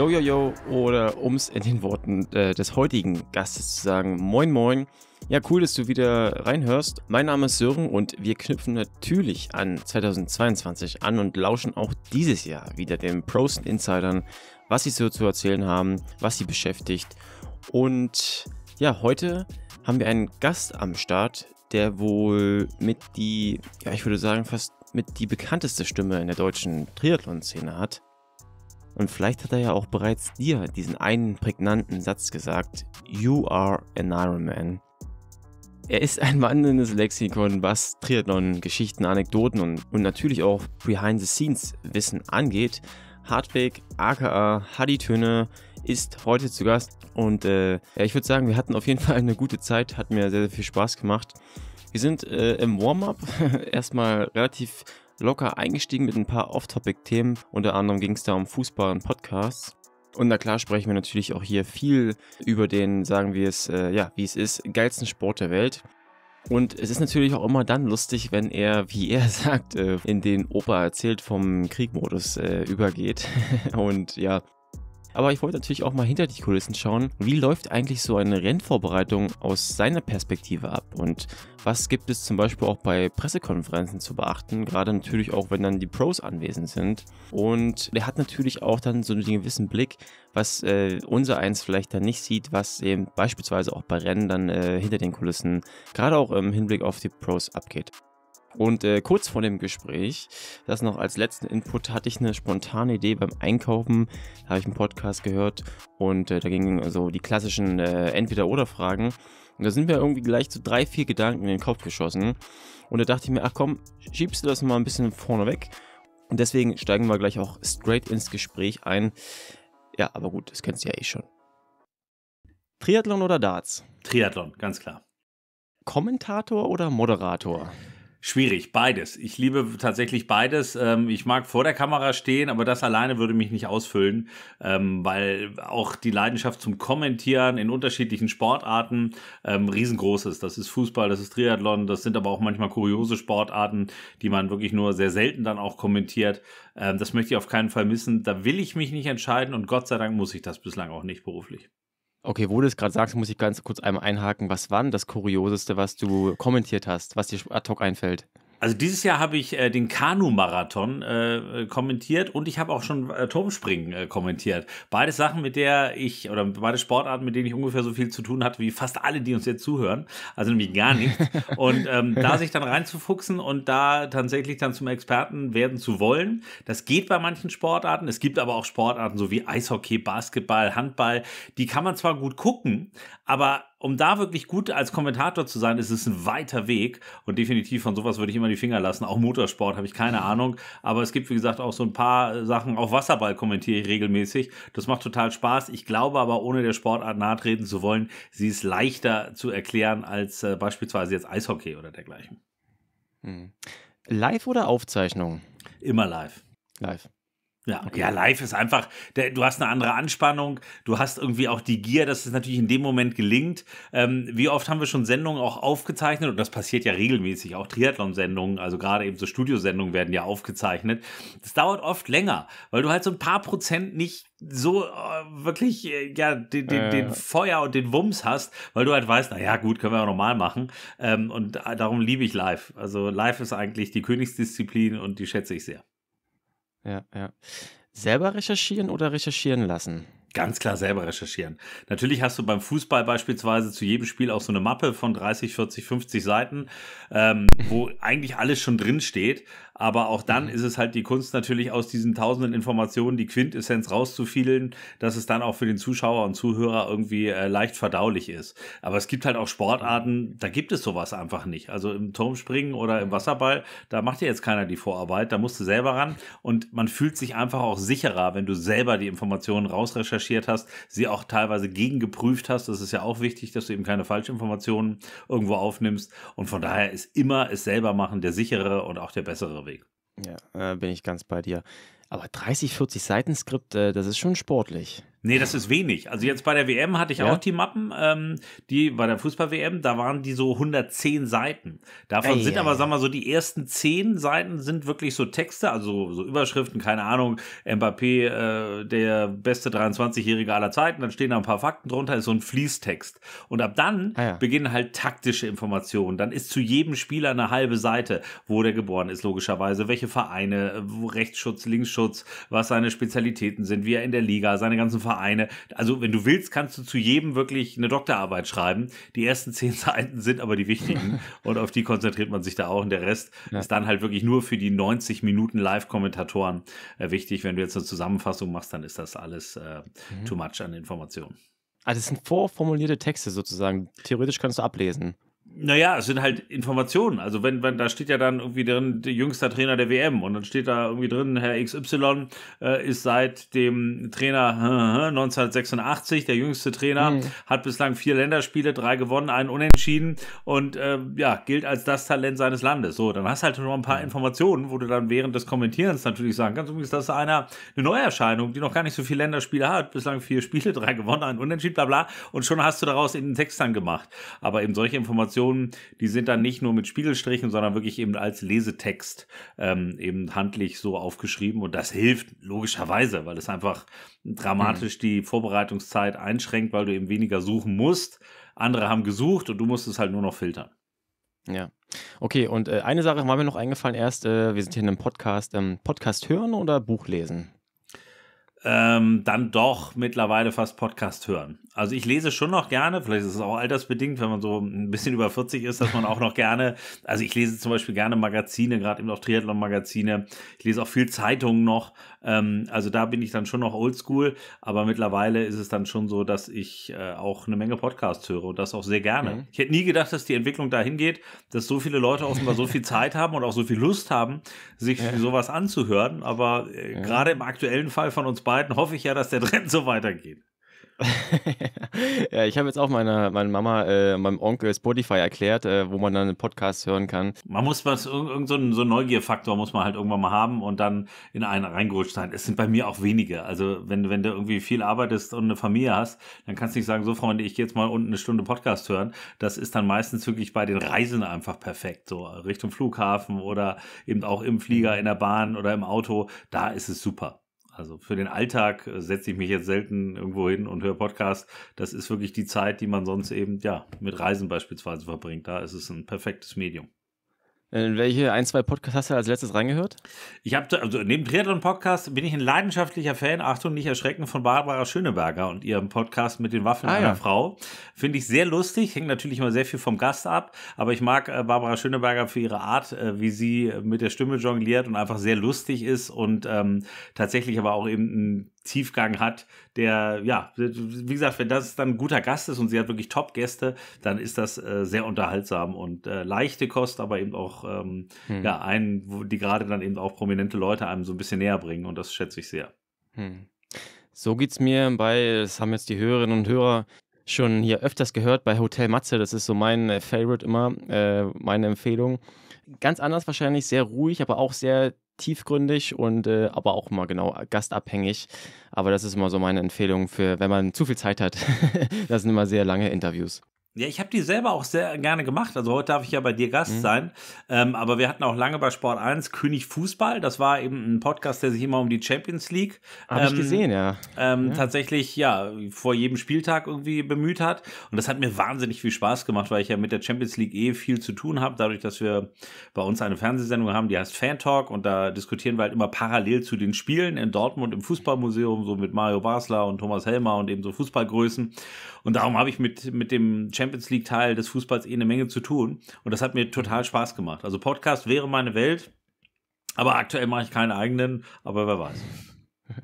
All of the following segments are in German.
Yo, yo, yo, oder um es in den Worten äh, des heutigen Gastes zu sagen, moin, moin. Ja, cool, dass du wieder reinhörst. Mein Name ist Sören und wir knüpfen natürlich an 2022 an und lauschen auch dieses Jahr wieder den Pros und Insidern, was sie so zu erzählen haben, was sie beschäftigt. Und ja, heute haben wir einen Gast am Start, der wohl mit die, ja, ich würde sagen, fast mit die bekannteste Stimme in der deutschen Triathlon-Szene hat. Und vielleicht hat er ja auch bereits dir diesen einen prägnanten Satz gesagt, You are an Iron Man. Er ist ein wandelndes Lexikon, was Triathlon, Geschichten, Anekdoten und, und natürlich auch Behind-the-Scenes-Wissen angeht. Hartweg, aka Hadi-Töne, ist heute zu Gast. Und äh, ja, ich würde sagen, wir hatten auf jeden Fall eine gute Zeit, hat mir sehr, sehr viel Spaß gemacht. Wir sind äh, im Warm-up erstmal relativ locker eingestiegen mit ein paar Off-Topic-Themen. Unter anderem ging es da um Fußball und Podcasts. Und na klar sprechen wir natürlich auch hier viel über den, sagen wir es, äh, ja, wie es ist, geilsten Sport der Welt. Und es ist natürlich auch immer dann lustig, wenn er, wie er sagt, äh, in den Opa erzählt vom Kriegmodus äh, übergeht. und ja, aber ich wollte natürlich auch mal hinter die Kulissen schauen, wie läuft eigentlich so eine Rennvorbereitung aus seiner Perspektive ab und was gibt es zum Beispiel auch bei Pressekonferenzen zu beachten, gerade natürlich auch, wenn dann die Pros anwesend sind. Und er hat natürlich auch dann so einen gewissen Blick, was äh, unser eins vielleicht dann nicht sieht, was eben beispielsweise auch bei Rennen dann äh, hinter den Kulissen, gerade auch im Hinblick auf die Pros abgeht. Und äh, kurz vor dem Gespräch, das noch als letzten Input, hatte ich eine spontane Idee beim Einkaufen. Da habe ich einen Podcast gehört und äh, da gingen so die klassischen äh, Entweder-Oder-Fragen. Und da sind mir irgendwie gleich so drei, vier Gedanken in den Kopf geschossen. Und da dachte ich mir, ach komm, schiebst du das mal ein bisschen vorne weg. Und deswegen steigen wir gleich auch straight ins Gespräch ein. Ja, aber gut, das kennst du ja eh schon. Triathlon oder Darts? Triathlon, ganz klar. Kommentator oder Moderator? Schwierig, beides. Ich liebe tatsächlich beides. Ähm, ich mag vor der Kamera stehen, aber das alleine würde mich nicht ausfüllen, ähm, weil auch die Leidenschaft zum Kommentieren in unterschiedlichen Sportarten ähm, riesengroß ist. Das ist Fußball, das ist Triathlon, das sind aber auch manchmal kuriose Sportarten, die man wirklich nur sehr selten dann auch kommentiert. Das möchte ich auf keinen Fall missen. Da will ich mich nicht entscheiden und Gott sei Dank muss ich das bislang auch nicht beruflich. Okay, wo du es gerade sagst, muss ich ganz kurz einmal einhaken. Was war denn das Kurioseste, was du kommentiert hast, was dir ad hoc einfällt? Also dieses Jahr habe ich äh, den Kanu-Marathon äh, kommentiert und ich habe auch schon äh, Turmspringen äh, kommentiert. Beide Sachen, mit der ich, oder beide Sportarten, mit denen ich ungefähr so viel zu tun hatte, wie fast alle, die uns jetzt zuhören. Also nämlich gar nichts. Und ähm, da sich dann reinzufuchsen und da tatsächlich dann zum Experten werden zu wollen, das geht bei manchen Sportarten. Es gibt aber auch Sportarten, so wie Eishockey, Basketball, Handball, die kann man zwar gut gucken, aber um da wirklich gut als Kommentator zu sein, ist es ein weiter Weg und definitiv von sowas würde ich immer die Finger lassen. Auch Motorsport habe ich keine mhm. Ahnung, aber es gibt wie gesagt auch so ein paar Sachen. Auch Wasserball kommentiere ich regelmäßig. Das macht total Spaß. Ich glaube aber, ohne der Sportart nahtreten zu wollen, sie ist leichter zu erklären als äh, beispielsweise jetzt Eishockey oder dergleichen. Mhm. Live oder Aufzeichnung? Immer live. Live. Ja, okay. ja, live ist einfach, der, du hast eine andere Anspannung, du hast irgendwie auch die Gier, dass es natürlich in dem Moment gelingt. Ähm, wie oft haben wir schon Sendungen auch aufgezeichnet und das passiert ja regelmäßig, auch Triathlon-Sendungen, also gerade eben so Studiosendungen werden ja aufgezeichnet. Das dauert oft länger, weil du halt so ein paar Prozent nicht so äh, wirklich äh, ja den, den, äh. den, Feuer und den Wumms hast, weil du halt weißt, naja, gut, können wir auch normal machen. Ähm, und äh, darum liebe ich live. Also live ist eigentlich die Königsdisziplin und die schätze ich sehr ja, ja. Selber recherchieren oder recherchieren lassen? Ganz klar selber recherchieren. Natürlich hast du beim Fußball beispielsweise zu jedem Spiel auch so eine Mappe von 30, 40, 50 Seiten, ähm, wo eigentlich alles schon drin steht. Aber auch dann mhm. ist es halt die Kunst natürlich aus diesen tausenden Informationen die Quintessenz rauszufiedeln, dass es dann auch für den Zuschauer und Zuhörer irgendwie äh, leicht verdaulich ist. Aber es gibt halt auch Sportarten, da gibt es sowas einfach nicht. Also im Turmspringen oder im mhm. Wasserball, da macht dir jetzt keiner die Vorarbeit, da musst du selber ran und man fühlt sich einfach auch sicherer, wenn du selber die Informationen rausrecherchiert hast, sie auch teilweise gegengeprüft hast. Das ist ja auch wichtig, dass du eben keine Falschinformationen irgendwo aufnimmst. Und von daher ist immer es selber machen der sichere und auch der bessere Weg. Weg. Ja, äh, bin ich ganz bei dir. Aber 30, 40 Seiten Skript, äh, das ist schon sportlich. Nee, das ist wenig. Also jetzt bei der WM hatte ich ja. auch die Mappen, ähm, die bei der Fußball-WM, da waren die so 110 Seiten. Davon Eieiei. sind aber, sagen wir mal, so die ersten 10 Seiten sind wirklich so Texte, also so Überschriften, keine Ahnung, Mbappé, äh, der beste 23-Jährige aller Zeiten, dann stehen da ein paar Fakten drunter, ist so ein Fließtext. Und ab dann ah, ja. beginnen halt taktische Informationen. Dann ist zu jedem Spieler eine halbe Seite, wo der geboren ist, logischerweise, welche Vereine, wo Rechtsschutz, Linksschutz, was seine Spezialitäten sind, wie er in der Liga, seine ganzen Vereine Vereine. Also, wenn du willst, kannst du zu jedem wirklich eine Doktorarbeit schreiben. Die ersten zehn Seiten sind aber die wichtigen und auf die konzentriert man sich da auch. Und der Rest ja. ist dann halt wirklich nur für die 90 Minuten Live-Kommentatoren äh, wichtig. Wenn du jetzt eine Zusammenfassung machst, dann ist das alles äh, mhm. too much an Informationen. Also, es sind vorformulierte Texte sozusagen. Theoretisch kannst du ablesen. Naja, es sind halt Informationen. Also wenn, wenn da steht ja dann irgendwie drin, der jüngste Trainer der WM und dann steht da irgendwie drin, Herr XY äh, ist seit dem Trainer äh, 1986 der jüngste Trainer, mhm. hat bislang vier Länderspiele, drei gewonnen, einen unentschieden und äh, ja, gilt als das Talent seines Landes. So, dann hast du halt noch ein paar Informationen, wo du dann während des Kommentierens natürlich sagen kannst, übrigens, das ist einer, eine Neuerscheinung, die noch gar nicht so viele Länderspiele hat, bislang vier Spiele, drei gewonnen, einen unentschieden, bla bla und schon hast du daraus in den Text dann gemacht. Aber eben solche Informationen Illustrationen, die sind dann nicht nur mit Spiegelstrichen, sondern wirklich eben als Lesetext ähm, eben handlich so aufgeschrieben. Und das hilft logischerweise, weil es einfach dramatisch mhm. die Vorbereitungszeit einschränkt, weil du eben weniger suchen musst. Andere haben gesucht und du musst es halt nur noch filtern. Ja. Okay, und äh, eine Sache war mir noch eingefallen erst, äh, wir sind hier in einem Podcast. Ähm, Podcast hören oder Buch lesen? ähm, dann doch mittlerweile fast Podcast hören. Also ich lese schon noch gerne, vielleicht ist es auch altersbedingt, wenn man so ein bisschen über 40 ist, dass man auch noch gerne, also ich lese zum Beispiel gerne Magazine, gerade eben auch Triathlon-Magazine, ich lese auch viel Zeitungen noch, ähm, also da bin ich dann schon noch oldschool, aber mittlerweile ist es dann schon so, dass ich äh, auch eine Menge Podcasts höre und das auch sehr gerne. Mhm. Ich hätte nie gedacht, dass die Entwicklung dahin geht, dass so viele Leute offenbar so viel Zeit haben und auch so viel Lust haben, sich ja. sowas anzuhören. Aber äh, ja. gerade im aktuellen Fall von uns beiden hoffe ich ja, dass der Trend so weitergeht. ja, ich habe jetzt auch meiner meine Mama, äh, meinem Onkel Spotify erklärt, äh, wo man dann einen Podcast hören kann. Man muss was, irgend so einen Neugierfaktor muss man halt irgendwann mal haben und dann in einen reingerutscht sein. Es sind bei mir auch wenige. Also wenn, wenn du irgendwie viel arbeitest und eine Familie hast, dann kannst du nicht sagen, so Freunde, ich gehe jetzt mal unten eine Stunde Podcast hören. Das ist dann meistens wirklich bei den Reisen einfach perfekt. So Richtung Flughafen oder eben auch im Flieger, mhm. in der Bahn oder im Auto. Da ist es super. Also für den Alltag äh, setze ich mich jetzt selten irgendwo hin und höre Podcast. Das ist wirklich die Zeit, die man sonst eben ja mit Reisen beispielsweise verbringt. Da ist es ein perfektes Medium. In äh, welche ein, zwei Podcasts hast du als letztes reingehört? Ich habe, also neben Triathlon-Podcast bin ich ein leidenschaftlicher Fan, Achtung, nicht erschrecken, von Barbara Schöneberger und ihrem Podcast mit den Waffen ah, einer ja. Frau. Finde ich sehr lustig, hängt natürlich immer sehr viel vom Gast ab, aber ich mag äh, Barbara Schöneberger für ihre Art, äh, wie sie mit der Stimme jongliert und einfach sehr lustig ist und ähm, tatsächlich aber auch eben ein Tiefgang hat, der, ja, wie gesagt, wenn das dann ein guter Gast ist und sie hat wirklich Top-Gäste, dann ist das äh, sehr unterhaltsam und äh, leichte Kost, aber eben auch, ähm, hm. ja, einen, wo die gerade dann eben auch prominente Leute einem so ein bisschen näher bringen und das schätze ich sehr. Hm. So es mir bei, das haben jetzt die Hörerinnen und Hörer schon hier öfters gehört, bei Hotel Matze, das ist so mein äh, Favorite immer, äh, meine Empfehlung ganz anders wahrscheinlich, sehr ruhig, aber auch sehr tiefgründig und äh, aber auch mal genau gastabhängig. Aber das ist immer so meine Empfehlung für, wenn man zu viel Zeit hat. das sind immer sehr lange Interviews. Ja, ich habe die selber auch sehr gerne gemacht. Also heute darf ich ja bei dir Gast mhm. sein. Ähm, aber wir hatten auch lange bei Sport 1 König Fußball. Das war eben ein Podcast, der sich immer um die Champions League ähm, ich gesehen, ja. Ähm, ja. tatsächlich ja vor jedem Spieltag irgendwie bemüht hat. Und das hat mir wahnsinnig viel Spaß gemacht, weil ich ja mit der Champions League eh viel zu tun habe, dadurch, dass wir bei uns eine Fernsehsendung haben, die heißt Fan Talk und da diskutieren wir halt immer parallel zu den Spielen in Dortmund im Fußballmuseum so mit Mario Basler und Thomas Helmer und eben so Fußballgrößen. Und darum habe ich mit mit dem Champions League Teil des Fußballs eh eine Menge zu tun. Und das hat mir total Spaß gemacht. Also Podcast wäre meine Welt, aber aktuell mache ich keinen eigenen, aber wer weiß.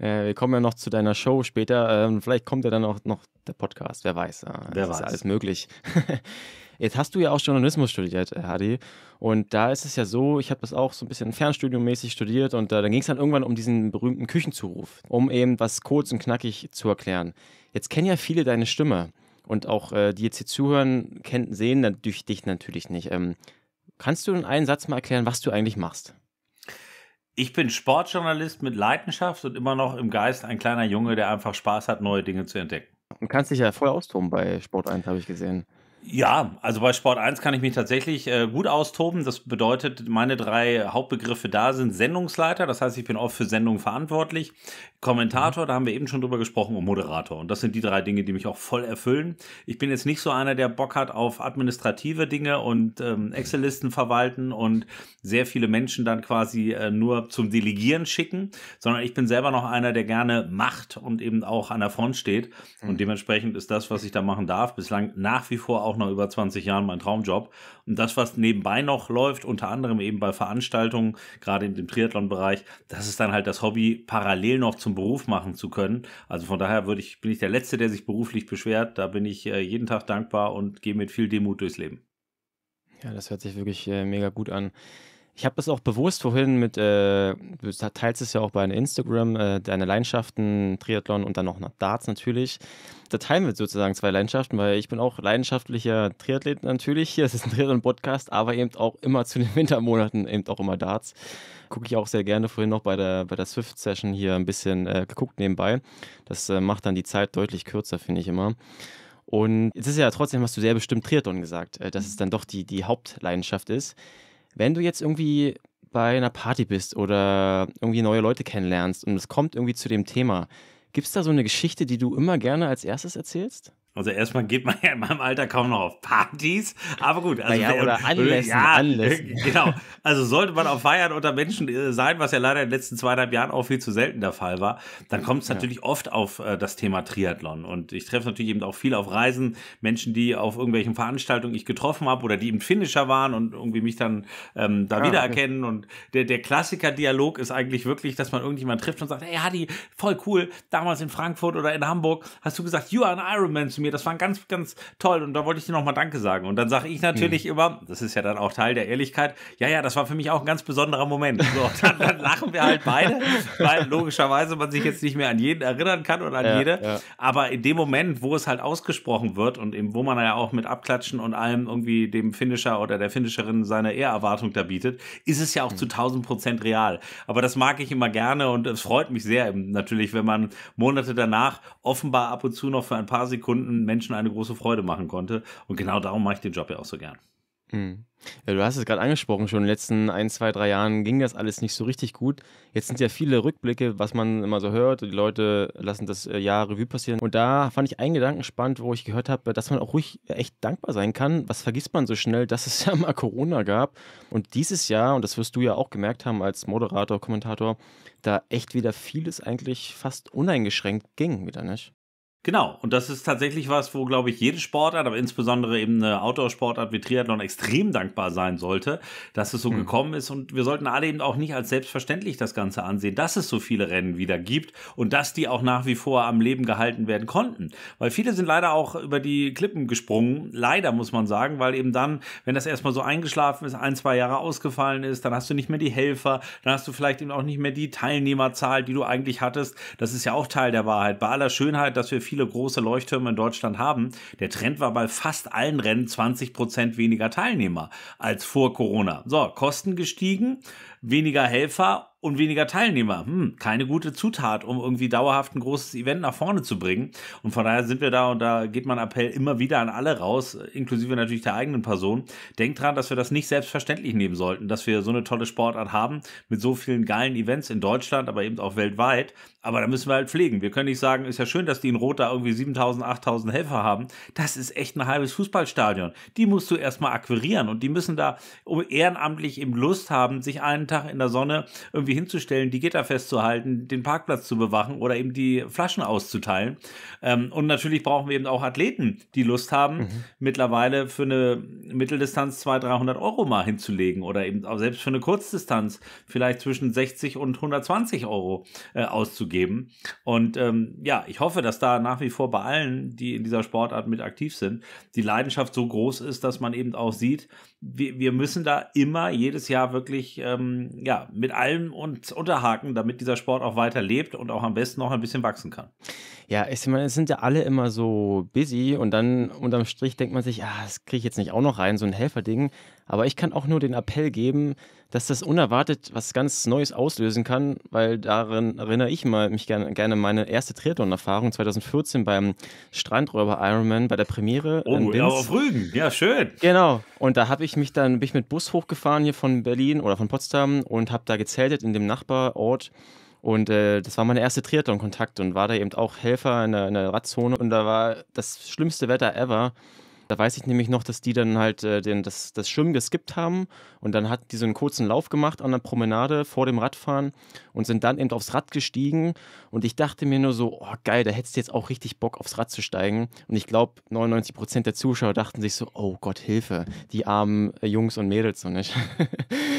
Äh, wir kommen ja noch zu deiner Show später. Ähm, vielleicht kommt ja dann auch noch der Podcast, wer weiß. Äh, wer weiß. Ist alles möglich. Jetzt hast du ja auch Journalismus studiert, äh, Hadi. Und da ist es ja so, ich habe das auch so ein bisschen fernstudiummäßig studiert und äh, dann ging es dann irgendwann um diesen berühmten Küchenzuruf, um eben was kurz und knackig zu erklären. Jetzt kennen ja viele deine Stimme und auch äh, die jetzt hier zuhören, kennen, sehen natürlich dich natürlich nicht. Ähm, kannst du in einem Satz mal erklären, was du eigentlich machst? Ich bin Sportjournalist mit Leidenschaft und immer noch im Geist ein kleiner Junge, der einfach Spaß hat, neue Dinge zu entdecken. Du kannst dich ja voll austoben bei Sport 1, habe ich gesehen. Ja, also bei Sport 1 kann ich mich tatsächlich äh, gut austoben. Das bedeutet, meine drei Hauptbegriffe da sind Sendungsleiter, das heißt, ich bin oft für Sendungen verantwortlich, Kommentator, mhm. da haben wir eben schon drüber gesprochen, und Moderator. Und das sind die drei Dinge, die mich auch voll erfüllen. Ich bin jetzt nicht so einer, der Bock hat auf administrative Dinge und ähm, Excel-Listen verwalten und sehr viele Menschen dann quasi äh, nur zum Delegieren schicken, sondern ich bin selber noch einer, der gerne macht und eben auch an der Front steht. Und mhm. dementsprechend ist das, was ich da machen darf, bislang nach wie vor auch auch nach über 20 Jahren mein Traumjob. Und das, was nebenbei noch läuft, unter anderem eben bei Veranstaltungen, gerade in dem Triathlon-Bereich, das ist dann halt das Hobby, parallel noch zum Beruf machen zu können. Also von daher würde ich, bin ich der Letzte, der sich beruflich beschwert. Da bin ich äh, jeden Tag dankbar und gehe mit viel Demut durchs Leben. Ja, das hört sich wirklich äh, mega gut an. Ich habe es auch bewusst vorhin mit, äh, du teilst es ja auch bei Instagram, äh, deine Leidenschaften, Triathlon und dann auch noch Darts natürlich. Da teilen wir sozusagen zwei Leidenschaften, weil ich bin auch leidenschaftlicher Triathlet natürlich. Hier, es ist ein Triathlon-Podcast, aber eben auch immer zu den Wintermonaten eben auch immer Darts. Gucke ich auch sehr gerne vorhin noch bei der, bei der Swift-Session hier ein bisschen äh, geguckt nebenbei. Das äh, macht dann die Zeit deutlich kürzer, finde ich immer. Und es ist ja trotzdem, hast du sehr bestimmt Triathlon gesagt, äh, dass es dann doch die, die Hauptleidenschaft ist wenn du jetzt irgendwie bei einer Party bist oder irgendwie neue Leute kennenlernst und es kommt irgendwie zu dem Thema, gibt es da so eine Geschichte, die du immer gerne als erstes erzählst? Also erstmal geht man ja in meinem Alter kaum noch auf Partys, aber gut. Also naja, oder Anlässen, ja, Anlässen. Genau. Also sollte man auf Feiern unter Menschen äh, sein, was ja leider in den letzten zweieinhalb Jahren auch viel zu selten der Fall war, dann kommt es natürlich ja. oft auf äh, das Thema Triathlon. Und ich treffe natürlich eben auch viel auf Reisen Menschen, die auf irgendwelchen Veranstaltungen ich getroffen habe oder die eben Finisher waren und irgendwie mich dann ähm, da ja, ah, wiedererkennen. Und der, der Klassiker-Dialog ist eigentlich wirklich, dass man irgendjemand trifft und sagt, hey Hadi, voll cool, damals in Frankfurt oder in Hamburg hast du gesagt, you are an Ironman zu mir. Das war ganz, ganz toll und da wollte ich dir nochmal Danke sagen. Und dann sage ich natürlich mhm. immer, das ist ja dann auch Teil der Ehrlichkeit, ja, ja, das war für mich auch ein ganz besonderer Moment. So, dann, dann lachen wir halt beide, weil logischerweise man sich jetzt nicht mehr an jeden erinnern kann oder an ja, jede. Ja. Aber in dem Moment, wo es halt ausgesprochen wird und eben, wo man ja auch mit Abklatschen und allem irgendwie dem Finisher oder der Finisherin seine Ehrerwartung da bietet, ist es ja auch mhm. zu 1000 Prozent real. Aber das mag ich immer gerne und es freut mich sehr natürlich, wenn man Monate danach offenbar ab und zu noch für ein paar Sekunden Leuten, Menschen eine große Freude machen konnte. Und genau darum mache ich den Job ja auch so gern. Hm. Ja, du hast es gerade angesprochen, schon in den letzten ein, zwei, drei Jahren ging das alles nicht so richtig gut. Jetzt sind ja viele Rückblicke, was man immer so hört. Die Leute lassen das äh, Jahr Revue passieren. Und da fand ich einen Gedanken spannend, wo ich gehört habe, dass man auch ruhig äh, echt dankbar sein kann. Was vergisst man so schnell, dass es ja mal Corona gab? Und dieses Jahr, und das wirst du ja auch gemerkt haben als Moderator, Kommentator, da echt wieder vieles eigentlich fast uneingeschränkt ging, wieder nicht? Genau, und das ist tatsächlich was, wo, glaube ich, jede Sportart, aber insbesondere eben eine Outdoor-Sportart wie Triathlon extrem dankbar sein sollte, dass es so mhm. gekommen ist. Und wir sollten alle eben auch nicht als selbstverständlich das Ganze ansehen, dass es so viele Rennen wieder gibt und dass die auch nach wie vor am Leben gehalten werden konnten. Weil viele sind leider auch über die Klippen gesprungen, leider muss man sagen, weil eben dann, wenn das erstmal so eingeschlafen ist, ein, zwei Jahre ausgefallen ist, dann hast du nicht mehr die Helfer, dann hast du vielleicht eben auch nicht mehr die Teilnehmerzahl, die du eigentlich hattest. Das ist ja auch Teil der Wahrheit. Bei aller Schönheit, dass wir viel viele große Leuchttürme in Deutschland haben. Der Trend war bei fast allen Rennen 20 Prozent weniger Teilnehmer als vor Corona. So, Kosten gestiegen, weniger Helfer und weniger Teilnehmer. Hm, keine gute Zutat, um irgendwie dauerhaft ein großes Event nach vorne zu bringen. Und von daher sind wir da und da geht mein Appell immer wieder an alle raus, inklusive natürlich der eigenen Person. Denkt dran, dass wir das nicht selbstverständlich nehmen sollten, dass wir so eine tolle Sportart haben mit so vielen geilen Events in Deutschland, aber eben auch weltweit. Aber da müssen wir halt pflegen. Wir können nicht sagen, ist ja schön, dass die in Rot da irgendwie 7000, 8000 Helfer haben. Das ist echt ein halbes Fußballstadion. Die musst du erstmal akquirieren und die müssen da ehrenamtlich eben Lust haben, sich einen Tag in der Sonne irgendwie hinzustellen, die Gitter festzuhalten, den Parkplatz zu bewachen oder eben die Flaschen auszuteilen. Ähm, und natürlich brauchen wir eben auch Athleten, die Lust haben, mhm. mittlerweile für eine Mitteldistanz 200, 300 Euro mal hinzulegen oder eben auch selbst für eine Kurzdistanz vielleicht zwischen 60 und 120 Euro äh, auszugeben. Und ähm, ja, ich hoffe, dass da nach wie vor bei allen, die in dieser Sportart mit aktiv sind, die Leidenschaft so groß ist, dass man eben auch sieht, wir, wir müssen da immer jedes Jahr wirklich ähm, ja, mit allem uns unterhaken, damit dieser Sport auch weiter lebt und auch am besten noch ein bisschen wachsen kann. Ja, ich meine, es sind ja alle immer so busy und dann unterm Strich denkt man sich, ah, das kriege ich jetzt nicht auch noch rein, so ein Helferding. Aber ich kann auch nur den Appell geben, dass das unerwartet was ganz Neues auslösen kann, weil darin erinnere ich mal mich gerne, gerne meine erste Triathlon-Erfahrung 2014 beim Strandräuber Ironman bei der Premiere. Oh, ja, auf Rügen, ja, schön. Genau. Und da habe ich mich dann, bin ich mit Bus hochgefahren hier von Berlin oder von Potsdam und habe da gezeltet in dem Nachbarort. Und äh, das war meine erste Triathlon-Kontakt und war da eben auch Helfer in der, in der Radzone. Und da war das schlimmste Wetter ever. Da weiß ich nämlich noch, dass die dann halt äh, den, das, das Schwimmen geskippt haben und dann hatten die so einen kurzen Lauf gemacht an der Promenade vor dem Radfahren und sind dann eben aufs Rad gestiegen. Und ich dachte mir nur so, oh geil, da hättest du jetzt auch richtig Bock aufs Rad zu steigen. Und ich glaube, 99 Prozent der Zuschauer dachten sich so, oh Gott, Hilfe, die armen äh, Jungs und Mädels und nicht.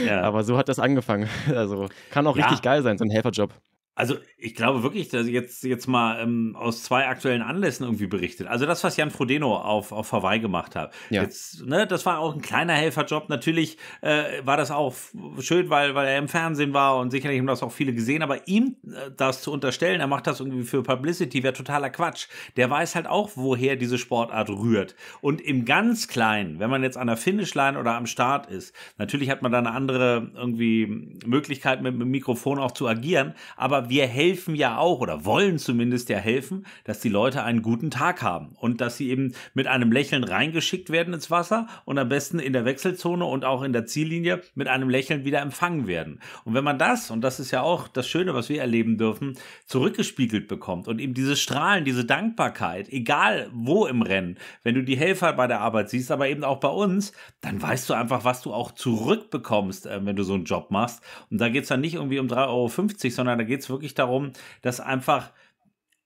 Ja. Aber so hat das angefangen. Also kann auch ja. richtig geil sein, so ein Helferjob. Also ich glaube wirklich, dass jetzt jetzt mal ähm, aus zwei aktuellen Anlässen irgendwie berichtet. Also das, was Jan Frodeno auf, auf Hawaii gemacht hat. Ja. Jetzt, ne, das war auch ein kleiner Helferjob. Natürlich äh, war das auch schön, weil, weil er im Fernsehen war und sicherlich haben das auch viele gesehen, aber ihm äh, das zu unterstellen, er macht das irgendwie für Publicity, wäre totaler Quatsch. Der weiß halt auch, woher diese Sportart rührt. Und im ganz Kleinen, wenn man jetzt an der Finishline oder am Start ist, natürlich hat man da eine andere irgendwie Möglichkeit, mit, mit dem Mikrofon auch zu agieren, aber aber wir helfen ja auch oder wollen zumindest ja helfen, dass die Leute einen guten Tag haben und dass sie eben mit einem Lächeln reingeschickt werden ins Wasser und am besten in der Wechselzone und auch in der Ziellinie mit einem Lächeln wieder empfangen werden. Und wenn man das, und das ist ja auch das Schöne, was wir erleben dürfen, zurückgespiegelt bekommt und eben dieses Strahlen, diese Dankbarkeit, egal wo im Rennen, wenn du die Helfer bei der Arbeit siehst, aber eben auch bei uns, dann weißt du einfach, was du auch zurückbekommst, äh, wenn du so einen Job machst. Und da geht es dann nicht irgendwie um 3,50 Euro, sondern da geht es wirklich wirklich darum, dass einfach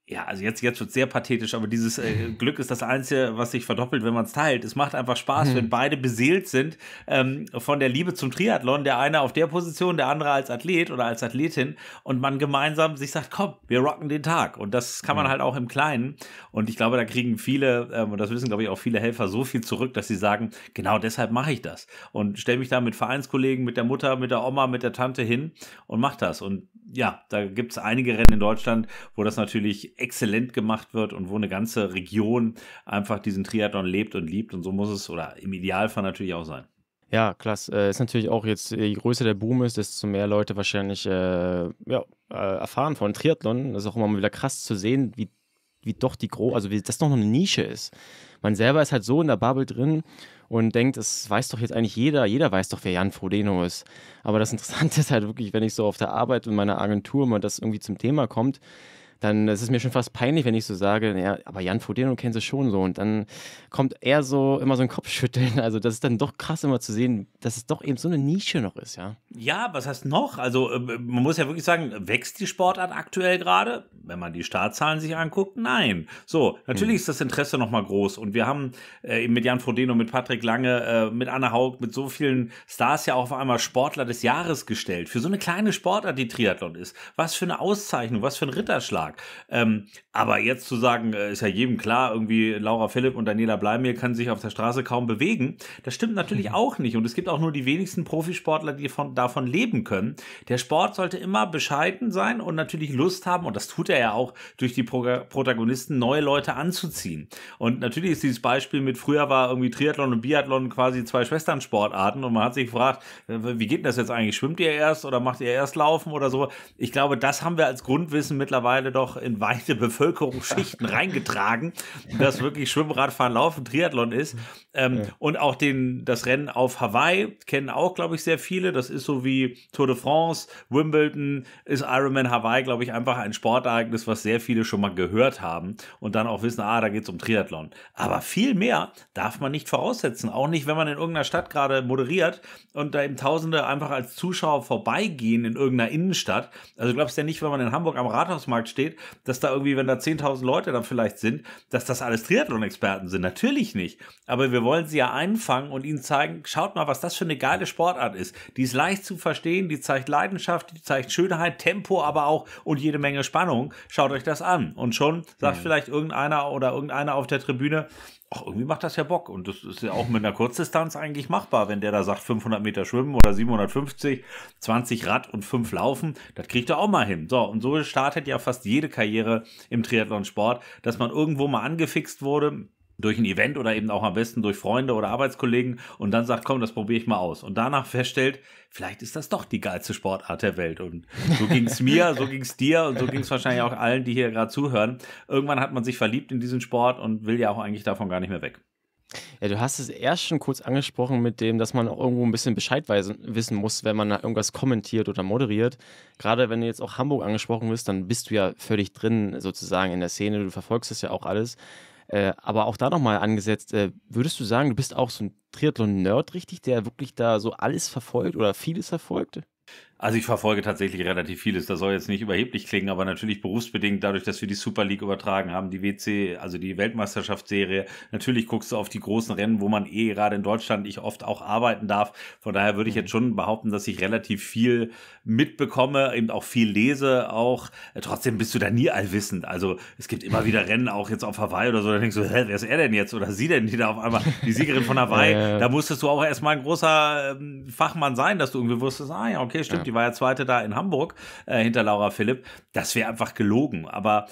ja, also jetzt, jetzt wird es sehr pathetisch, aber dieses äh, Glück ist das Einzige, was sich verdoppelt, wenn man es teilt. Es macht einfach Spaß, mhm. wenn beide beseelt sind ähm, von der Liebe zum Triathlon, der eine auf der Position, der andere als Athlet oder als Athletin und man gemeinsam sich sagt, komm, wir rocken den Tag. Und das kann man mhm. halt auch im Kleinen. Und ich glaube, da kriegen viele, ähm, und das wissen, glaube ich, auch viele Helfer so viel zurück, dass sie sagen, genau deshalb mache ich das. Und stelle mich da mit Vereinskollegen, mit der Mutter, mit der Oma, mit der Tante hin und mache das. Und ja, da gibt es einige Rennen in Deutschland, wo das natürlich exzellent gemacht wird und wo eine ganze Region einfach diesen Triathlon lebt und liebt. Und so muss es oder im Idealfall natürlich auch sein. Ja, klasse. Äh, ist natürlich auch jetzt, je größer der Boom ist, desto mehr Leute wahrscheinlich äh, ja, äh, erfahren von Triathlon. Das ist auch immer wieder krass zu sehen, wie, wie doch die Gro, also wie das doch noch eine Nische ist. Man selber ist halt so in der Bubble drin und denkt, das weiß doch jetzt eigentlich jeder, jeder weiß doch, wer Jan Frodeno ist. Aber das Interessante ist halt wirklich, wenn ich so auf der Arbeit und meiner Agentur mal das irgendwie zum Thema kommt, dann ist es mir schon fast peinlich, wenn ich so sage, ja, aber Jan Fodeno kennen sie schon so. Und dann kommt er so immer so ein Kopfschütteln. Also das ist dann doch krass immer zu sehen, dass es doch eben so eine Nische noch ist, ja. Ja, was heißt noch? Also äh, man muss ja wirklich sagen, wächst die Sportart aktuell gerade? Wenn man die Startzahlen sich anguckt, nein. So, natürlich hm. ist das Interesse nochmal groß. Und wir haben äh, eben mit Jan Frodeno, mit Patrick Lange, äh, mit Anna Haug, mit so vielen Stars ja auch auf einmal Sportler des Jahres gestellt. Für so eine kleine Sportart, die Triathlon ist. Was für eine Auszeichnung, was für ein Ritterschlag. Vertrag. Ähm, aber jetzt zu sagen, äh, ist ja jedem klar, irgendwie Laura Philipp und Daniela Bleimir können sich auf der Straße kaum bewegen, das stimmt natürlich mhm. auch nicht. Und es gibt auch nur die wenigsten Profisportler, die von, davon leben können. Der Sport sollte immer bescheiden sein und natürlich Lust haben, und das tut er ja auch, durch die Pro Protagonisten neue Leute anzuziehen. Und natürlich ist dieses Beispiel mit früher war irgendwie Triathlon und Biathlon quasi zwei Schwesternsportarten und man hat sich gefragt, äh, wie geht denn das jetzt eigentlich? Schwimmt ihr erst oder macht ihr erst Laufen oder so? Ich glaube, das haben wir als Grundwissen mittlerweile doch doch in weite Bevölkerungsschichten reingetragen, dass wirklich Schwimmradfahren, Laufen, Triathlon ist. Ähm, ja. Und auch den, das Rennen auf Hawaii kennen auch, glaube ich, sehr viele. Das ist so wie Tour de France, Wimbledon, ist Ironman Hawaii, glaube ich, einfach ein Sportereignis, was sehr viele schon mal gehört haben und dann auch wissen, ah, da geht es um Triathlon. Aber viel mehr darf man nicht voraussetzen. Auch nicht, wenn man in irgendeiner Stadt gerade moderiert und da eben Tausende einfach als Zuschauer vorbeigehen in irgendeiner Innenstadt. Also glaubst du ja nicht, wenn man in Hamburg am Rathausmarkt steht, steht, dass da irgendwie, wenn da 10.000 Leute dann vielleicht sind, dass das alles Triathlon-Experten sind. Natürlich nicht. Aber wir wollen sie ja einfangen und ihnen zeigen, schaut mal, was das für eine geile Sportart ist. Die ist leicht zu verstehen, die zeigt Leidenschaft, die zeigt Schönheit, Tempo, aber auch und jede Menge Spannung. Schaut euch das an. Und schon sagt mhm. vielleicht irgendeiner oder irgendeiner auf der Tribüne, ach, irgendwie macht das ja Bock. Und das ist ja auch mit einer Kurzdistanz eigentlich machbar, wenn der da sagt 500 Meter schwimmen oder 750, 20 Rad und 5 laufen. Das kriegt er auch mal hin. So, und so startet ja fast jede Karriere im Triathlon-Sport, dass man irgendwo mal angefixt wurde durch ein Event oder eben auch am besten durch Freunde oder Arbeitskollegen und dann sagt, komm, das probiere ich mal aus. Und danach feststellt, vielleicht ist das doch die geilste Sportart der Welt. Und so ging es mir, so ging es dir und so ging es wahrscheinlich auch allen, die hier gerade zuhören. Irgendwann hat man sich verliebt in diesen Sport und will ja auch eigentlich davon gar nicht mehr weg. Ja, du hast es erst schon kurz angesprochen mit dem, dass man auch irgendwo ein bisschen Bescheid weisen, wissen muss, wenn man da irgendwas kommentiert oder moderiert. Gerade wenn du jetzt auch Hamburg angesprochen wirst, dann bist du ja völlig drin sozusagen in der Szene. Du verfolgst das ja auch alles. Äh, aber auch da nochmal angesetzt, äh, würdest du sagen, du bist auch so ein Triathlon-Nerd, richtig, der wirklich da so alles verfolgt oder vieles verfolgt? Also ich verfolge tatsächlich relativ vieles. Das soll jetzt nicht überheblich klingen, aber natürlich berufsbedingt dadurch, dass wir die Super League übertragen haben, die WC, also die Weltmeisterschaftsserie. Natürlich guckst du auf die großen Rennen, wo man eh gerade in Deutschland ich oft auch arbeiten darf. Von daher würde ich jetzt mhm. schon behaupten, dass ich relativ viel mitbekomme, eben auch viel lese auch. Trotzdem bist du da nie allwissend. Also es gibt immer wieder Rennen, auch jetzt auf Hawaii oder so, da denkst du, hä, wer ist er denn jetzt oder sie denn, die da auf einmal, die Siegerin von Hawaii, äh, da musstest du auch erstmal ein großer ähm, Fachmann sein, dass du irgendwie wusstest, ah ja, okay, stimmt, ja die war ja Zweite da in Hamburg äh, hinter Laura Philipp. Das wäre einfach gelogen. Aber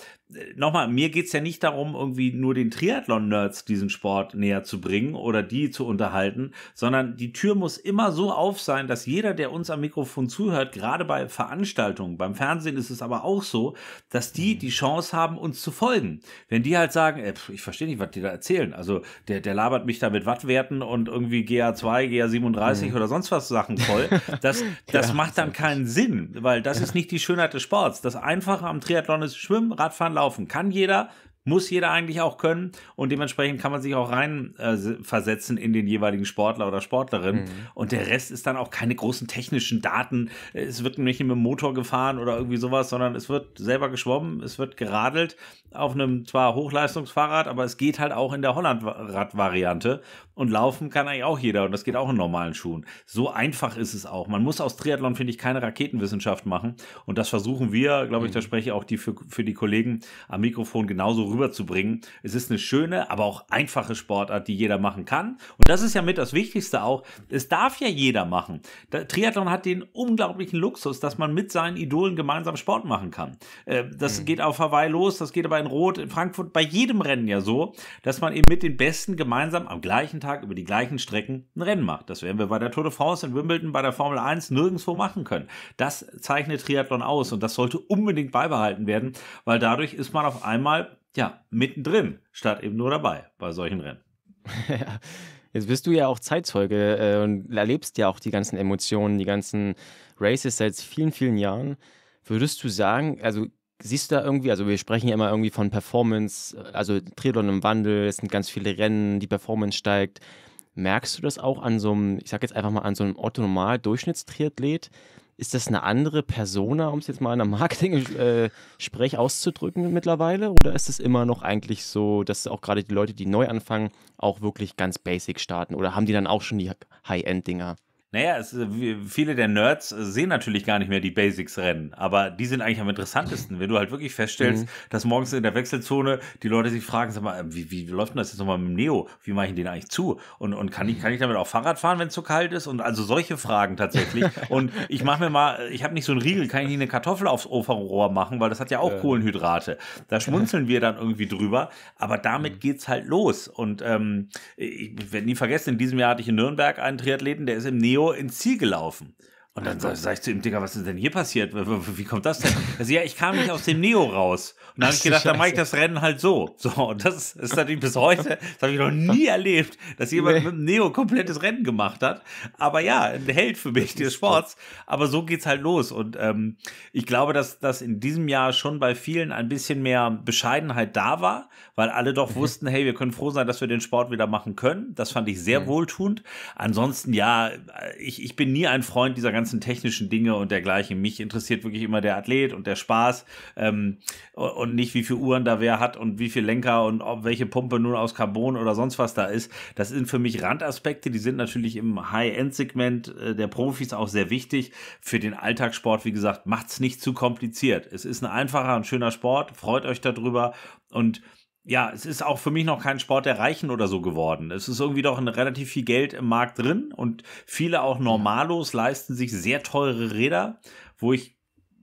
nochmal, mir geht es ja nicht darum, irgendwie nur den Triathlon-Nerds diesen Sport näher zu bringen oder die zu unterhalten, sondern die Tür muss immer so auf sein, dass jeder, der uns am Mikrofon zuhört, gerade bei Veranstaltungen, beim Fernsehen ist es aber auch so, dass die mhm. die Chance haben, uns zu folgen. Wenn die halt sagen, ey, ich verstehe nicht, was die da erzählen, also der, der labert mich da mit Wattwerten und irgendwie GA2, GA37 mhm. oder sonst was Sachen voll, das, das ja, macht dann keinen Sinn, weil das ja. ist nicht die Schönheit des Sports. Das Einfache am Triathlon ist Schwimmen, Radfahren, laufen. Kann jeder, muss jeder eigentlich auch können und dementsprechend kann man sich auch reinversetzen äh, in den jeweiligen Sportler oder Sportlerin. Mhm. Und der Rest ist dann auch keine großen technischen Daten. Es wird nicht mit dem Motor gefahren oder irgendwie sowas, sondern es wird selber geschwommen, es wird geradelt auf einem zwar Hochleistungsfahrrad, aber es geht halt auch in der Hollandrad-Variante und laufen kann eigentlich auch jeder und das geht auch in normalen Schuhen. So einfach ist es auch. Man muss aus Triathlon, finde ich, keine Raketenwissenschaft machen und das versuchen wir, glaube ich, mhm. da spreche ich auch die für, für die Kollegen am Mikrofon genauso rüber rüberzubringen. Es ist eine schöne, aber auch einfache Sportart, die jeder machen kann. Und das ist ja mit das Wichtigste auch. Es darf ja jeder machen. Der Triathlon hat den unglaublichen Luxus, dass man mit seinen Idolen gemeinsam Sport machen kann. Äh, das mhm. geht auf Hawaii los, das geht aber in Rot, in Frankfurt, bei jedem Rennen ja so, dass man eben mit den Besten gemeinsam am gleichen Tag über die gleichen Strecken ein Rennen macht. Das werden wir bei der Tour de France in Wimbledon, bei der Formel 1 nirgendwo machen können. Das zeichnet Triathlon aus und das sollte unbedingt beibehalten werden, weil dadurch ist man auf einmal ja, mittendrin, statt eben nur dabei bei solchen Rennen. Jetzt bist du ja auch Zeitzeuge äh, und erlebst ja auch die ganzen Emotionen, die ganzen Races seit vielen, vielen Jahren. Würdest du sagen, also siehst du da irgendwie, also wir sprechen ja immer irgendwie von Performance, also Triathlon im Wandel, es sind ganz viele Rennen, die Performance steigt. Merkst du das auch an so einem, ich sag jetzt einfach mal an so einem orthonormal Durchschnittstriathlet? ist das eine andere Persona, um es jetzt mal in einem Marketing-Sprech äh, auszudrücken mittlerweile? Oder ist es immer noch eigentlich so, dass auch gerade die Leute, die neu anfangen, auch wirklich ganz basic starten? Oder haben die dann auch schon die High-End-Dinger? Naja, es, äh, viele der Nerds äh, sehen natürlich gar nicht mehr die Basics-Rennen, aber die sind eigentlich am interessantesten, wenn du halt wirklich feststellst, mhm. dass morgens in der Wechselzone die Leute sich fragen, sag mal, äh, wie, wie läuft denn das jetzt nochmal mit dem Neo? Wie mache ich den eigentlich zu? Und, und kann, ich, mhm. kann ich damit auch Fahrrad fahren, wenn es zu kalt ist? Und also solche Fragen tatsächlich. und ich mache mir mal, ich habe nicht so einen Riegel, kann ich nicht eine Kartoffel aufs Ofenrohr machen, weil das hat ja auch äh. Kohlenhydrate. Da schmunzeln wir dann irgendwie drüber, aber damit mhm. geht's halt los. Und ähm, ich werde nie vergessen, in diesem Jahr hatte ich in Nürnberg einen Triathleten, der ist im Neo Leo ins Ziel gelaufen. Und dann sag, also, sag ich zu ihm, Digga, was ist denn hier passiert? Wie kommt das denn? Also ja, ich kam nicht aus dem Neo raus. Und dann habe ich gedacht, dann mache ich das Rennen halt so. So, und das ist natürlich bis heute, das habe ich noch nie erlebt, dass jemand nee. mit dem Neo komplettes Rennen gemacht hat. Aber ja, ein Held für mich des Sports. Aber so geht's halt los. Und ähm, ich glaube, dass das in diesem Jahr schon bei vielen ein bisschen mehr Bescheidenheit da war, weil alle doch mhm. wussten, hey, wir können froh sein, dass wir den Sport wieder machen können. Das fand ich sehr mhm. wohltuend. Ansonsten, ja, ich, ich bin nie ein Freund dieser ganzen ganzen technischen Dinge und dergleichen. Mich interessiert wirklich immer der Athlet und der Spaß ähm, und nicht, wie viele Uhren da wer hat und wie viel Lenker und ob welche Pumpe nun aus Carbon oder sonst was da ist. Das sind für mich Randaspekte, die sind natürlich im High-End-Segment äh, der Profis auch sehr wichtig. Für den Alltagssport, wie gesagt, macht es nicht zu kompliziert. Es ist ein einfacher und schöner Sport, freut euch darüber und ja, es ist auch für mich noch kein Sport der Reichen oder so geworden. Es ist irgendwie doch ein relativ viel Geld im Markt drin und viele auch Normalos leisten sich sehr teure Räder, wo ich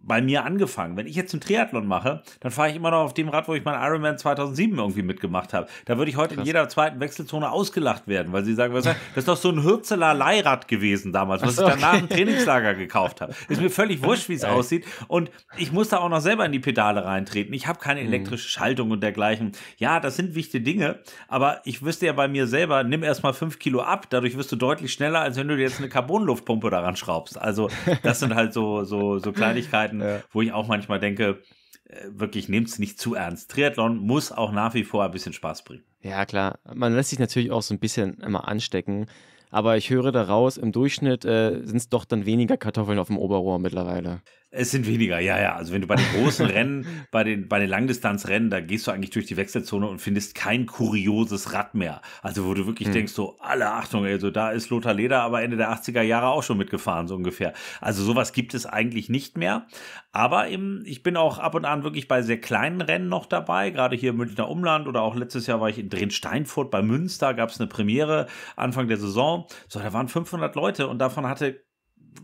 bei mir angefangen. Wenn ich jetzt einen Triathlon mache, dann fahre ich immer noch auf dem Rad, wo ich meinen Ironman 2007 irgendwie mitgemacht habe. Da würde ich heute Krass. in jeder zweiten Wechselzone ausgelacht werden, weil sie sagen, was das ist doch so ein Hürzeler Leihrad gewesen damals, was ich danach okay. im Trainingslager gekauft habe. Ist mir völlig wurscht, wie es aussieht. Und ich muss da auch noch selber in die Pedale reintreten. Ich habe keine mhm. elektrische Schaltung und dergleichen. Ja, das sind wichtige Dinge, aber ich wüsste ja bei mir selber, nimm erstmal fünf Kilo ab, dadurch wirst du deutlich schneller, als wenn du dir jetzt eine Carbonluftpumpe daran schraubst. Also das sind halt so, so, so Kleinigkeiten, Möglichkeiten, ja. wo ich auch manchmal denke, äh, wirklich nehmt es nicht zu ernst. Triathlon muss auch nach wie vor ein bisschen Spaß bringen. Ja, klar. Man lässt sich natürlich auch so ein bisschen immer anstecken. Aber ich höre daraus, im Durchschnitt äh, sind es doch dann weniger Kartoffeln auf dem Oberrohr mittlerweile. Es sind weniger, ja, ja. Also wenn du bei den großen Rennen, bei den, bei den Langdistanzrennen, da gehst du eigentlich durch die Wechselzone und findest kein kurioses Rad mehr. Also wo du wirklich hm. denkst, so, alle Achtung, also da ist Lothar Leder aber Ende der 80er Jahre auch schon mitgefahren, so ungefähr. Also sowas gibt es eigentlich nicht mehr. Aber eben, ich bin auch ab und an wirklich bei sehr kleinen Rennen noch dabei, gerade hier im Münchner Umland oder auch letztes Jahr war ich in Drensteinfurt bei Münster, gab es eine Premiere Anfang der Saison. So, da waren 500 Leute und davon hatte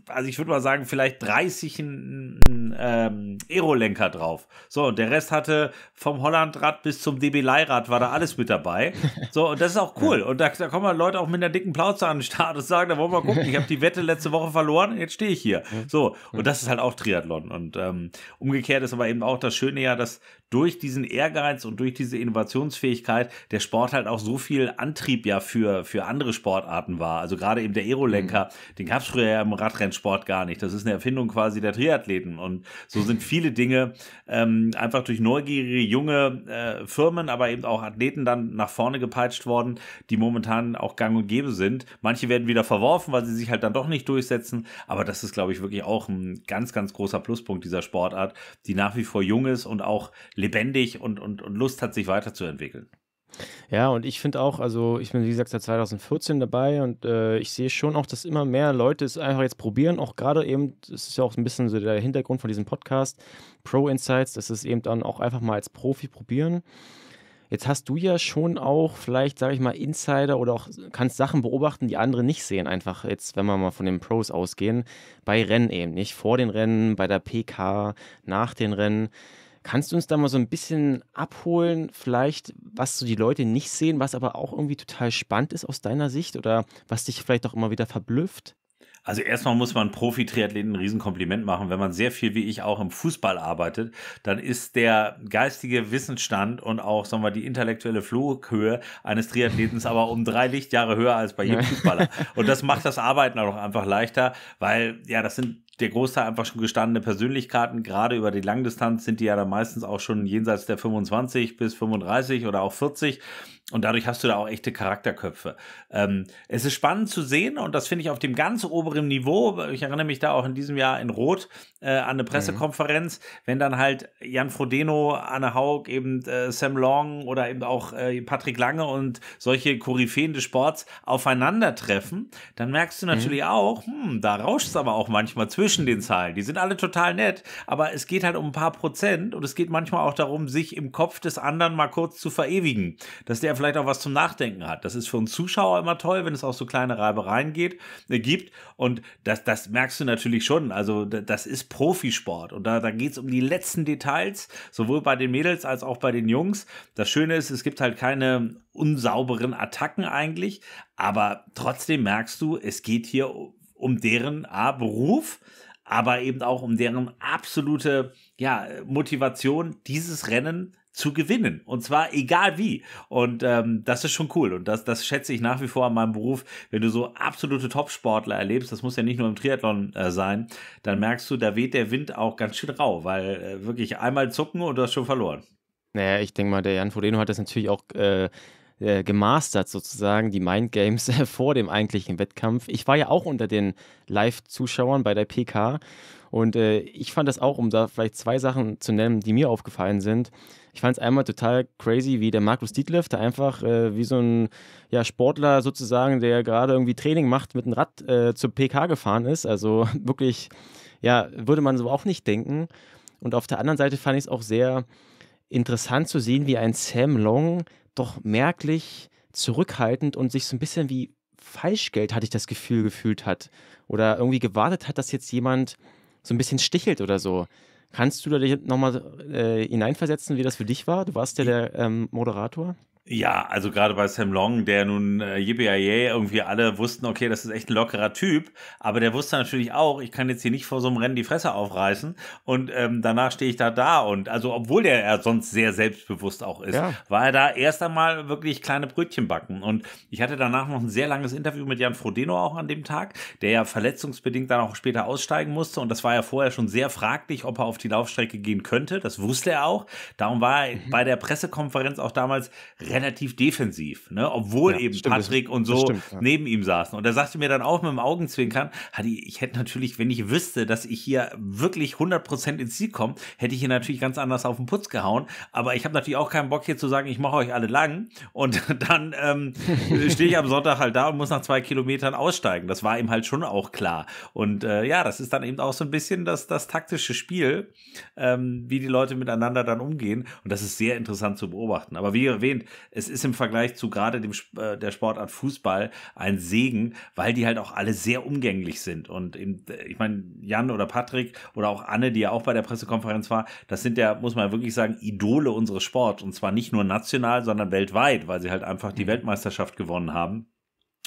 also ich würde mal sagen, vielleicht 30 ein, ähm, Aerolenker drauf. So, und der Rest hatte vom Hollandrad bis zum DB-Leihrad war da alles mit dabei. So, und das ist auch cool. Und da, da kommen halt Leute auch mit einer dicken Plauze an den Start und sagen, da wollen wir gucken, ich habe die Wette letzte Woche verloren, jetzt stehe ich hier. So, und das ist halt auch Triathlon. Und ähm, umgekehrt ist aber eben auch das Schöne ja, dass durch diesen Ehrgeiz und durch diese Innovationsfähigkeit der Sport halt auch so viel Antrieb ja für, für andere Sportarten war. Also gerade eben der Aerolenker, mhm. den gab es früher ja im Radrennsport gar nicht. Das ist eine Erfindung quasi der Triathleten. Und so sind viele Dinge ähm, einfach durch neugierige junge äh, Firmen, aber eben auch Athleten dann nach vorne gepeitscht worden, die momentan auch gang und gäbe sind. Manche werden wieder verworfen, weil sie sich halt dann doch nicht durchsetzen. Aber das ist, glaube ich, wirklich auch ein ganz, ganz großer Pluspunkt dieser Sportart, die nach wie vor jung ist und auch lebendig und, und, und Lust hat, sich weiterzuentwickeln. Ja, und ich finde auch, also ich bin wie gesagt seit 2014 dabei und äh, ich sehe schon auch, dass immer mehr Leute es einfach jetzt probieren, auch gerade eben, das ist ja auch ein bisschen so der Hintergrund von diesem Podcast, Pro Insights, dass es eben dann auch einfach mal als Profi probieren. Jetzt hast du ja schon auch vielleicht, sage ich mal, Insider oder auch kannst Sachen beobachten, die andere nicht sehen, einfach jetzt, wenn wir mal von den Pros ausgehen, bei Rennen eben, nicht vor den Rennen, bei der PK, nach den Rennen. Kannst du uns da mal so ein bisschen abholen, vielleicht, was so die Leute nicht sehen, was aber auch irgendwie total spannend ist aus deiner Sicht oder was dich vielleicht auch immer wieder verblüfft? Also erstmal muss man Profi-Triathleten ein Riesenkompliment machen. Wenn man sehr viel wie ich auch im Fußball arbeitet, dann ist der geistige Wissensstand und auch, sagen wir, die intellektuelle Flughöhe eines Triathletens aber um drei Lichtjahre höher als bei jedem Fußballer. Und das macht das Arbeiten auch einfach leichter, weil ja, das sind der Großteil einfach schon gestandene Persönlichkeiten. Gerade über die Langdistanz sind die ja dann meistens auch schon jenseits der 25 bis 35 oder auch 40. Und dadurch hast du da auch echte Charakterköpfe. Ähm, es ist spannend zu sehen und das finde ich auf dem ganz oberen Niveau. Ich erinnere mich da auch in diesem Jahr in Rot äh, an eine mhm. Pressekonferenz, mhm. wenn dann halt Jan Frodeno, Anne Haug, eben äh, Sam Long oder eben auch äh, Patrick Lange und solche Koryphäen des Sports aufeinandertreffen, dann merkst du mhm. natürlich mhm. auch, hm, da rauscht es aber auch manchmal zwischen den Zahlen. Die sind alle total nett, aber es geht halt um ein paar Prozent und es geht manchmal auch darum, sich im Kopf des anderen mal kurz zu verewigen, dass der vielleicht auch was zum Nachdenken hat. Das ist für uns Zuschauer immer toll, wenn es auch so kleine Reibereien geht, äh, gibt. Und das, das merkst du natürlich schon. Also das ist Profisport. Und da, da geht es um die letzten Details, sowohl bei den Mädels als auch bei den Jungs. Das Schöne ist, es gibt halt keine unsauberen Attacken eigentlich. Aber trotzdem merkst du, es geht hier um deren A, Beruf, aber eben auch um deren absolute ja, Motivation, dieses Rennen zu gewinnen. Und zwar egal wie. Und ähm, das ist schon cool. Und das, das schätze ich nach wie vor an meinem Beruf. Wenn du so absolute Topsportler erlebst, das muss ja nicht nur im Triathlon äh, sein, dann merkst du, da weht der Wind auch ganz schön rau, weil äh, wirklich einmal zucken und du hast schon verloren. Naja, ich denke mal, der Jan Frodeno hat das natürlich auch äh, äh gemastert, sozusagen, die Mind Games äh, vor dem eigentlichen Wettkampf. Ich war ja auch unter den Live-Zuschauern bei der PK und äh, ich fand das auch, um da vielleicht zwei Sachen zu nennen, die mir aufgefallen sind. Ich fand es einmal total crazy, wie der Markus Dietleff, der einfach äh, wie so ein ja, Sportler sozusagen, der gerade irgendwie Training macht, mit dem Rad äh, zur PK gefahren ist. Also wirklich, ja, würde man so auch nicht denken. Und auf der anderen Seite fand ich es auch sehr interessant zu sehen, wie ein Sam Long doch merklich zurückhaltend und sich so ein bisschen wie Falschgeld, hatte ich das Gefühl, gefühlt hat. Oder irgendwie gewartet hat, dass jetzt jemand so ein bisschen stichelt oder so. Kannst du da dich nochmal äh, hineinversetzen, wie das für dich war? Du warst ja der ähm, Moderator. Ja, also gerade bei Sam Long, der nun äh, yippie irgendwie alle wussten, okay, das ist echt ein lockerer Typ, aber der wusste natürlich auch, ich kann jetzt hier nicht vor so einem Rennen die Fresse aufreißen und ähm, danach stehe ich da da und also obwohl der er sonst sehr selbstbewusst auch ist, ja. war er da erst einmal wirklich kleine Brötchen backen und ich hatte danach noch ein sehr langes Interview mit Jan Frodeno auch an dem Tag, der ja verletzungsbedingt dann auch später aussteigen musste und das war ja vorher schon sehr fraglich, ob er auf die Laufstrecke gehen könnte, das wusste er auch, darum war er mhm. bei der Pressekonferenz auch damals relativ defensiv, ne? obwohl ja, eben stimmt, Patrick das, und so stimmt, ja. neben ihm saßen. Und er sagte mir dann auch mit dem Augenzwinkern, ich hätte natürlich, wenn ich wüsste, dass ich hier wirklich 100% ins Ziel komme, hätte ich hier natürlich ganz anders auf den Putz gehauen. Aber ich habe natürlich auch keinen Bock hier zu sagen, ich mache euch alle lang und dann ähm, stehe ich am Sonntag halt da und muss nach zwei Kilometern aussteigen. Das war ihm halt schon auch klar. Und äh, ja, das ist dann eben auch so ein bisschen das, das taktische Spiel, ähm, wie die Leute miteinander dann umgehen. Und das ist sehr interessant zu beobachten. Aber wie erwähnt, es ist im Vergleich zu gerade dem, äh, der Sportart Fußball ein Segen, weil die halt auch alle sehr umgänglich sind. Und eben, äh, ich meine, Jan oder Patrick oder auch Anne, die ja auch bei der Pressekonferenz war, das sind ja, muss man wirklich sagen, Idole unseres Sports. Und zwar nicht nur national, sondern weltweit, weil sie halt einfach die mhm. Weltmeisterschaft gewonnen haben.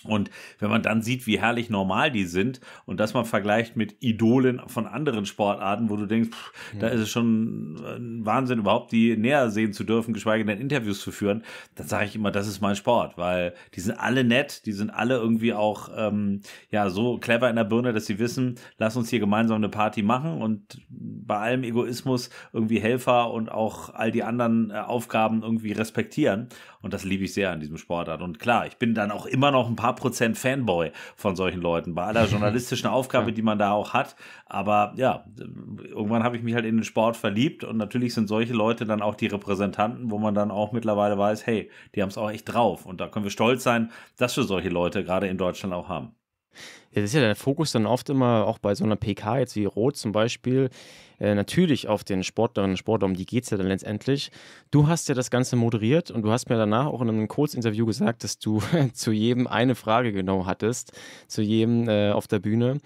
Und wenn man dann sieht, wie herrlich normal die sind und das man vergleicht mit Idolen von anderen Sportarten, wo du denkst, pff, ja. da ist es schon ein äh, Wahnsinn, überhaupt die näher sehen zu dürfen, geschweige denn Interviews zu führen, dann sage ich immer, das ist mein Sport, weil die sind alle nett, die sind alle irgendwie auch ähm, ja so clever in der Birne, dass sie wissen, lass uns hier gemeinsam eine Party machen und bei allem Egoismus irgendwie Helfer und auch all die anderen äh, Aufgaben irgendwie respektieren. Und das liebe ich sehr an diesem Sportart. Und klar, ich bin dann auch immer noch ein paar Prozent Fanboy von solchen Leuten, bei aller journalistischen Aufgabe, die man da auch hat. Aber ja, irgendwann habe ich mich halt in den Sport verliebt und natürlich sind solche Leute dann auch die Repräsentanten, wo man dann auch mittlerweile weiß, hey, die haben es auch echt drauf. Und da können wir stolz sein, dass wir solche Leute gerade in Deutschland auch haben. Ja, das ist ja der Fokus dann oft immer, auch bei so einer PK, jetzt wie Rot zum Beispiel, äh, natürlich auf den Sportlerinnen und Sportler, um die geht es ja dann letztendlich. Du hast ja das Ganze moderiert und du hast mir danach auch in einem Kurzinterview gesagt, dass du zu jedem eine Frage genau hattest, zu jedem äh, auf der Bühne.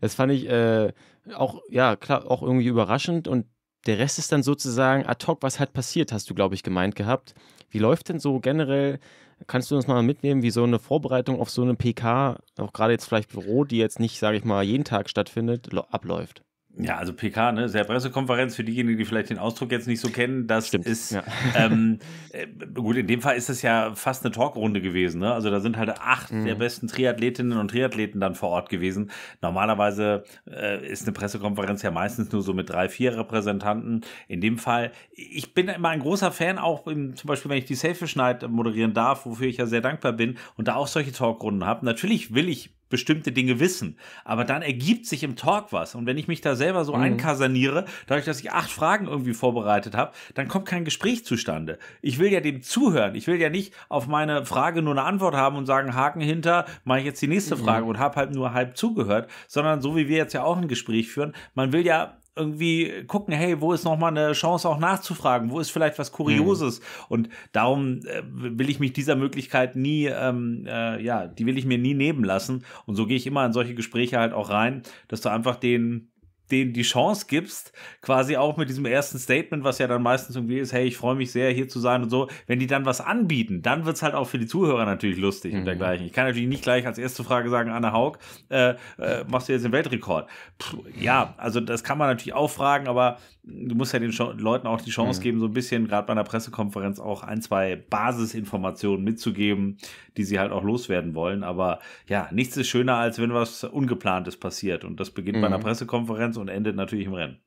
Das fand ich äh, auch, ja, klar, auch irgendwie überraschend und der Rest ist dann sozusagen ad hoc, was halt passiert, hast du, glaube ich, gemeint gehabt. Wie läuft denn so generell, kannst du uns mal mitnehmen, wie so eine Vorbereitung auf so eine PK, auch gerade jetzt vielleicht Büro, die jetzt nicht, sage ich mal, jeden Tag stattfindet, abläuft? Ja, also PK, ne, sehr Pressekonferenz für diejenigen, die vielleicht den Ausdruck jetzt nicht so kennen, das Stimmt, ist ja. ähm, äh, gut, in dem Fall ist es ja fast eine Talkrunde gewesen, ne? Also da sind halt acht mhm. der besten Triathletinnen und Triathleten dann vor Ort gewesen. Normalerweise äh, ist eine Pressekonferenz ja meistens nur so mit drei, vier Repräsentanten. In dem Fall, ich bin immer ein großer Fan, auch im, zum Beispiel, wenn ich die Selfish Night moderieren darf, wofür ich ja sehr dankbar bin und da auch solche Talkrunden habe. Natürlich will ich bestimmte Dinge wissen. Aber dann ergibt sich im Talk was. Und wenn ich mich da selber so mhm. einkasaniere, dadurch, dass ich acht Fragen irgendwie vorbereitet habe, dann kommt kein Gespräch zustande. Ich will ja dem zuhören. Ich will ja nicht auf meine Frage nur eine Antwort haben und sagen, Haken hinter, mache ich jetzt die nächste mhm. Frage und habe halt nur halb zugehört, sondern so wie wir jetzt ja auch ein Gespräch führen, man will ja irgendwie gucken, hey, wo ist nochmal eine Chance auch nachzufragen, wo ist vielleicht was Kurioses mhm. und darum äh, will ich mich dieser Möglichkeit nie, ähm, äh, ja, die will ich mir nie nehmen lassen und so gehe ich immer in solche Gespräche halt auch rein, dass du einfach den denen die Chance gibst, quasi auch mit diesem ersten Statement, was ja dann meistens irgendwie ist, hey, ich freue mich sehr, hier zu sein und so, wenn die dann was anbieten, dann wird es halt auch für die Zuhörer natürlich lustig mhm. und dergleichen. Ich kann natürlich nicht gleich als erste Frage sagen, Anna Haug, äh, äh, machst du jetzt den Weltrekord? Puh, ja, also das kann man natürlich auch fragen, aber du musst ja den Sch Leuten auch die Chance mhm. geben, so ein bisschen, gerade bei einer Pressekonferenz, auch ein, zwei Basisinformationen mitzugeben, die sie halt auch loswerden wollen. Aber ja, nichts ist schöner, als wenn was Ungeplantes passiert. Und das beginnt mhm. bei einer mhm. Pressekonferenz 1 und endet natürlich im Rennen.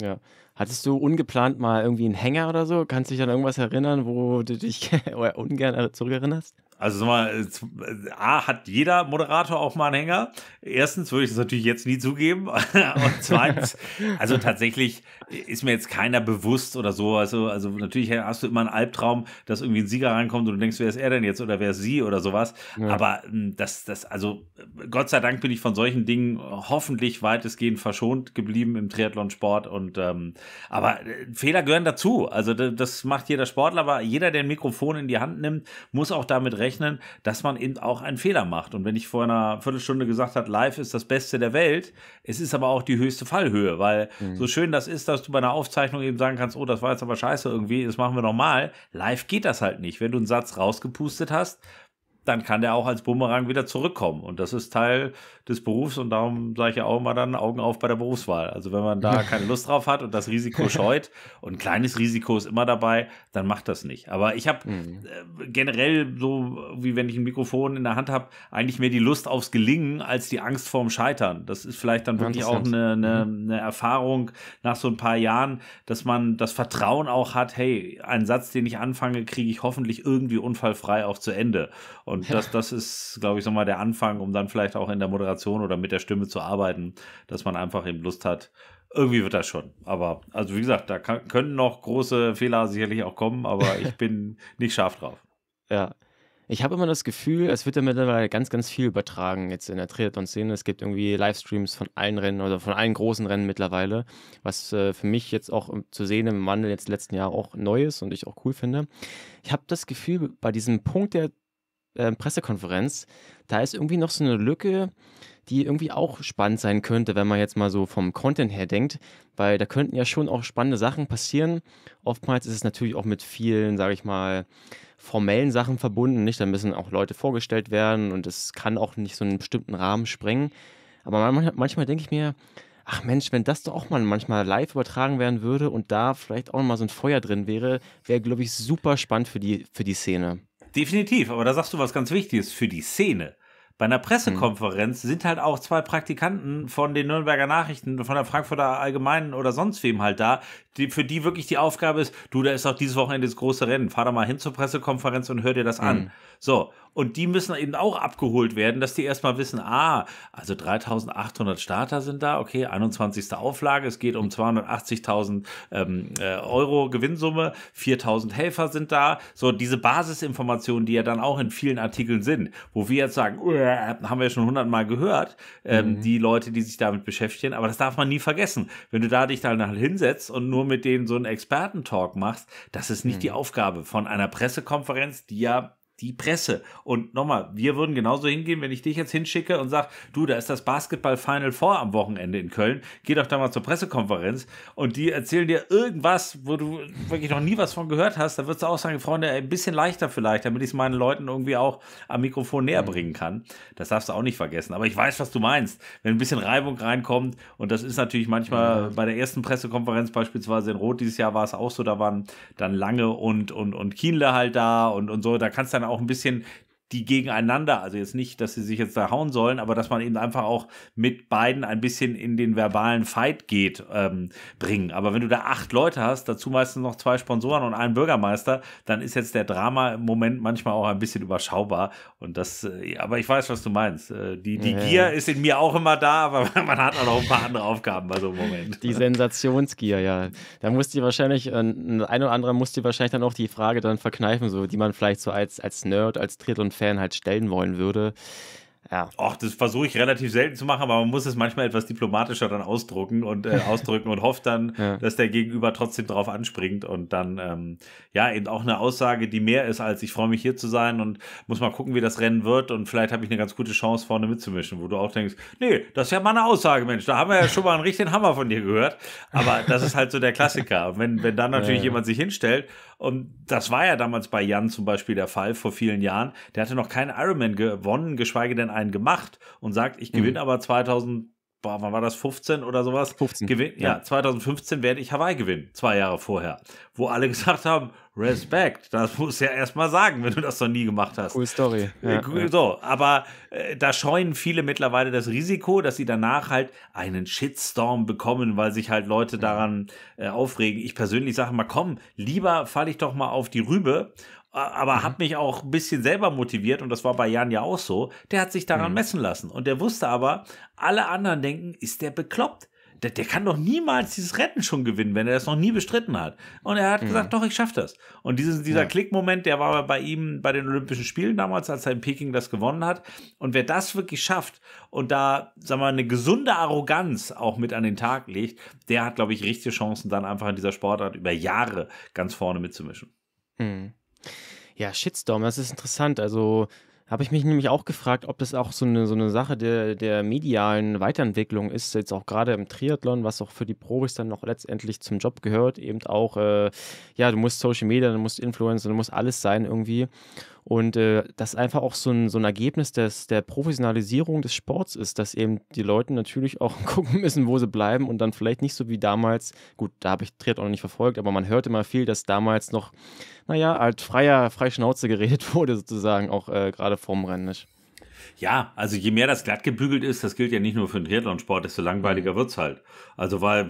Ja. Hattest du ungeplant mal irgendwie einen Hänger oder so? Kannst du dich an irgendwas erinnern, wo du dich ungern zurückerinnerst? Also mal, äh, äh, A, hat jeder Moderator auch mal einen Hänger. Erstens würde ich es natürlich jetzt nie zugeben. Und zweitens, also tatsächlich ist mir jetzt keiner bewusst oder so. Also, also natürlich hast du immer einen Albtraum, dass irgendwie ein Sieger reinkommt und du denkst, wer ist er denn jetzt oder wer ist sie oder sowas. Ja. Aber hm, das, das, also Gott sei Dank bin ich von solchen Dingen hoffentlich weitestgehend verschont geblieben im Triathlonsport. Und ähm, aber äh, Fehler gehören dazu. Also das macht jeder Sportler, aber jeder, der ein Mikrofon in die Hand nimmt, muss auch damit rechnen rechnen, dass man eben auch einen Fehler macht. Und wenn ich vor einer Viertelstunde gesagt habe, live ist das Beste der Welt, es ist aber auch die höchste Fallhöhe, weil mhm. so schön das ist, dass du bei einer Aufzeichnung eben sagen kannst, oh, das war jetzt aber scheiße irgendwie, das machen wir nochmal. Live geht das halt nicht. Wenn du einen Satz rausgepustet hast, dann kann der auch als Bumerang wieder zurückkommen. Und das ist Teil des Berufs und darum sage ich ja auch immer dann Augen auf bei der Berufswahl. Also wenn man da keine Lust drauf hat und das Risiko scheut und ein kleines Risiko ist immer dabei, dann macht das nicht. Aber ich habe mhm. äh, generell so, wie wenn ich ein Mikrofon in der Hand habe, eigentlich mehr die Lust aufs Gelingen als die Angst vorm Scheitern. Das ist vielleicht dann wirklich auch eine, eine, mhm. eine Erfahrung nach so ein paar Jahren, dass man das Vertrauen auch hat, hey, einen Satz, den ich anfange, kriege ich hoffentlich irgendwie unfallfrei auch zu Ende. Und das, das ist, glaube ich, so mal der Anfang, um dann vielleicht auch in der Moderation Intonation oder mit der Stimme zu arbeiten, dass man einfach eben Lust hat. Irgendwie wird das schon. Aber, also wie gesagt, da kann, können noch große Fehler sicherlich auch kommen, aber ich bin nicht scharf drauf. Ja. Ich habe immer das Gefühl, es wird ja mittlerweile ganz, ganz viel übertragen jetzt in der Triathlon-Szene. Es gibt irgendwie Livestreams von allen Rennen oder von allen großen Rennen mittlerweile, was äh, für mich jetzt auch zu sehen im Wandel jetzt letzten Jahr auch neu ist und ich auch cool finde. Ich habe das Gefühl, bei diesem Punkt der ähm, Pressekonferenz. Da ist irgendwie noch so eine Lücke, die irgendwie auch spannend sein könnte, wenn man jetzt mal so vom Content her denkt, weil da könnten ja schon auch spannende Sachen passieren. Oftmals ist es natürlich auch mit vielen, sage ich mal, formellen Sachen verbunden, nicht? Da müssen auch Leute vorgestellt werden und es kann auch nicht so einen bestimmten Rahmen sprengen. Aber manchmal, manchmal denke ich mir, ach Mensch, wenn das doch auch mal manchmal live übertragen werden würde und da vielleicht auch mal so ein Feuer drin wäre, wäre, glaube ich, super spannend für die, für die Szene. Definitiv, aber da sagst du was ganz Wichtiges für die Szene. Bei einer Pressekonferenz mhm. sind halt auch zwei Praktikanten von den Nürnberger Nachrichten, von der Frankfurter Allgemeinen oder sonst wem halt da, die, für die wirklich die Aufgabe ist, du, da ist auch dieses Wochenende das große Rennen, fahr da mal hin zur Pressekonferenz und hör dir das mhm. an. So, und die müssen eben auch abgeholt werden, dass die erstmal wissen, ah, also 3800 Starter sind da, okay, 21. Auflage, es geht um 280.000 ähm, äh, Euro Gewinnsumme, 4000 Helfer sind da, so diese Basisinformationen, die ja dann auch in vielen Artikeln sind, wo wir jetzt sagen, haben wir schon hundertmal gehört, ähm, mhm. die Leute, die sich damit beschäftigen, aber das darf man nie vergessen. Wenn du da dich dann halt hinsetzt und nur mit denen so einen Expertentalk machst, das ist nicht mhm. die Aufgabe von einer Pressekonferenz, die ja die Presse. Und nochmal, wir würden genauso hingehen, wenn ich dich jetzt hinschicke und sag, du, da ist das Basketball Final vor am Wochenende in Köln, geh doch da mal zur Pressekonferenz und die erzählen dir irgendwas, wo du wirklich noch nie was von gehört hast, da würdest du auch sagen, Freunde, ein bisschen leichter vielleicht, damit ich es meinen Leuten irgendwie auch am Mikrofon näher mhm. bringen kann. Das darfst du auch nicht vergessen. Aber ich weiß, was du meinst. Wenn ein bisschen Reibung reinkommt und das ist natürlich manchmal ja. bei der ersten Pressekonferenz beispielsweise in Rot dieses Jahr war es auch so, da waren dann Lange und, und, und Kienle halt da und, und so, da kannst du dann auch auch ein bisschen die gegeneinander, also jetzt nicht, dass sie sich jetzt da hauen sollen, aber dass man eben einfach auch mit beiden ein bisschen in den verbalen Fight geht, ähm, bringen. Aber wenn du da acht Leute hast, dazu meistens noch zwei Sponsoren und einen Bürgermeister, dann ist jetzt der Drama im Moment manchmal auch ein bisschen überschaubar. Und das, äh, aber ich weiß, was du meinst. Äh, die die ja. Gier ist in mir auch immer da, aber man hat auch noch ein paar andere Aufgaben bei so einem Moment. Die Sensationsgier, ja. Da muss die wahrscheinlich, äh, ein oder andere muss die wahrscheinlich dann auch die Frage dann verkneifen, so die man vielleicht so als, als Nerd, als Dritt und Fan halt stellen wollen würde. Ja. Och, das versuche ich relativ selten zu machen, aber man muss es manchmal etwas diplomatischer dann ausdrucken und äh, ausdrücken und hofft dann, ja. dass der Gegenüber trotzdem drauf anspringt und dann ähm, ja eben auch eine Aussage, die mehr ist als ich freue mich hier zu sein und muss mal gucken, wie das Rennen wird und vielleicht habe ich eine ganz gute Chance vorne mitzumischen, wo du auch denkst, nee, das ist ja mal eine Aussage, Mensch, da haben wir ja schon mal einen richtigen Hammer von dir gehört, aber das ist halt so der Klassiker. Und wenn wenn dann natürlich ja. jemand sich hinstellt und das war ja damals bei Jan zum Beispiel der Fall vor vielen Jahren. Der hatte noch keinen Ironman gewonnen, geschweige denn einen gemacht und sagt, ich gewinne mhm. aber 2000 boah, wann war das, 15 oder sowas? 15. Gewin ja. ja, 2015 werde ich Hawaii gewinnen, zwei Jahre vorher. Wo alle gesagt haben, Respekt, das muss ja erstmal sagen, wenn du das noch nie gemacht hast. Cool Story. Äh, ja, so, aber äh, da scheuen viele mittlerweile das Risiko, dass sie danach halt einen Shitstorm bekommen, weil sich halt Leute daran äh, aufregen. Ich persönlich sage mal, komm, lieber falle ich doch mal auf die Rübe aber mhm. hat mich auch ein bisschen selber motiviert und das war bei Jan ja auch so. Der hat sich daran mhm. messen lassen und der wusste aber, alle anderen denken, ist der bekloppt? der, der kann doch niemals dieses Retten schon gewinnen, wenn er das noch nie bestritten hat. Und er hat mhm. gesagt, doch, ich schaffe das. Und dieses, dieser ja. Klickmoment, der war bei ihm bei den Olympischen Spielen damals, als er in Peking das gewonnen hat. Und wer das wirklich schafft und da, sagen wir mal, eine gesunde Arroganz auch mit an den Tag legt, der hat, glaube ich, richtige Chancen, dann einfach in dieser Sportart über Jahre ganz vorne mitzumischen. Mhm. Ja, Shitstorm, das ist interessant. Also habe ich mich nämlich auch gefragt, ob das auch so eine, so eine Sache der, der medialen Weiterentwicklung ist, jetzt auch gerade im Triathlon, was auch für die Profis dann noch letztendlich zum Job gehört, eben auch, äh, ja, du musst Social Media, du musst Influencer, du musst alles sein irgendwie. Und äh, das einfach auch so ein, so ein Ergebnis des, der Professionalisierung des Sports ist, dass eben die Leute natürlich auch gucken müssen, wo sie bleiben und dann vielleicht nicht so wie damals, gut, da habe ich Triathlon noch nicht verfolgt, aber man hörte immer viel, dass damals noch, naja, halt freier, frei Schnauze geredet wurde sozusagen, auch äh, gerade vorm Rennen nicht. Ja, also je mehr das glatt gebügelt ist, das gilt ja nicht nur für den Triathlon-Sport, desto langweiliger wird es halt. Also weil,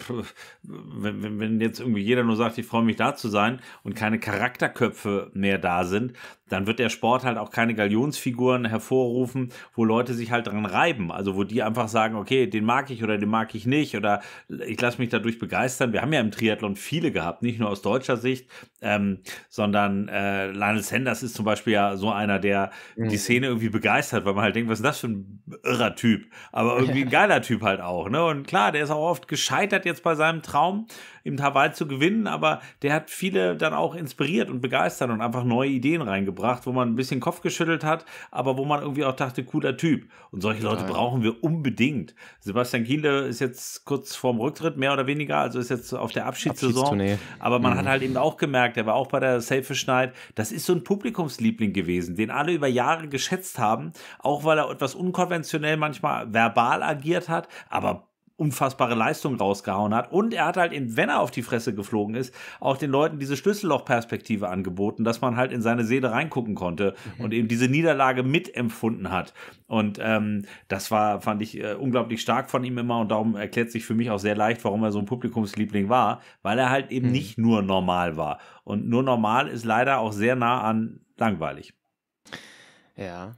wenn, wenn jetzt irgendwie jeder nur sagt, ich freue mich da zu sein und keine Charakterköpfe mehr da sind, dann wird der Sport halt auch keine Galionsfiguren hervorrufen, wo Leute sich halt dran reiben. Also wo die einfach sagen, okay, den mag ich oder den mag ich nicht oder ich lasse mich dadurch begeistern. Wir haben ja im Triathlon viele gehabt, nicht nur aus deutscher Sicht, ähm, sondern äh, Lionel Sanders ist zum Beispiel ja so einer, der mhm. die Szene irgendwie begeistert, weil man halt denkt, was ist das für ein irrer Typ? Aber irgendwie ein geiler Typ halt auch. Ne? Und klar, der ist auch oft gescheitert jetzt bei seinem Traum, im Hawaii zu gewinnen, aber der hat viele dann auch inspiriert und begeistert und einfach neue Ideen reingebracht gebracht, wo man ein bisschen Kopf geschüttelt hat, aber wo man irgendwie auch dachte, cooler Typ. Und solche Leute Nein. brauchen wir unbedingt. Sebastian Kiele ist jetzt kurz vorm Rücktritt, mehr oder weniger, also ist jetzt auf der Abschiedssaison. Aber man mhm. hat halt eben auch gemerkt, er war auch bei der Safe Schneid, das ist so ein Publikumsliebling gewesen, den alle über Jahre geschätzt haben, auch weil er etwas unkonventionell manchmal verbal agiert hat, aber unfassbare Leistung rausgehauen hat. Und er hat halt eben, wenn er auf die Fresse geflogen ist, auch den Leuten diese Schlüssellochperspektive angeboten, dass man halt in seine Seele reingucken konnte mhm. und eben diese Niederlage mitempfunden hat. Und ähm, das war, fand ich, äh, unglaublich stark von ihm immer und darum erklärt sich für mich auch sehr leicht, warum er so ein Publikumsliebling war, weil er halt eben mhm. nicht nur normal war. Und nur normal ist leider auch sehr nah an langweilig. Ja.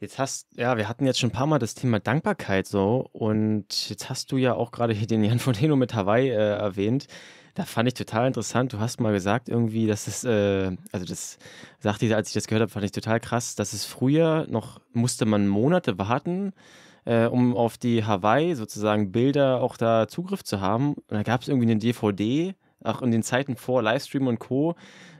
Jetzt hast, ja, wir hatten jetzt schon ein paar Mal das Thema Dankbarkeit so und jetzt hast du ja auch gerade hier den Jan Fodeno mit Hawaii äh, erwähnt. Da fand ich total interessant. Du hast mal gesagt irgendwie, dass es, äh, also das sagte ich, als ich das gehört habe, fand ich total krass, dass es früher noch musste man Monate warten, äh, um auf die Hawaii sozusagen Bilder auch da Zugriff zu haben. Und da gab es irgendwie eine DVD, auch in den Zeiten vor Livestream und Co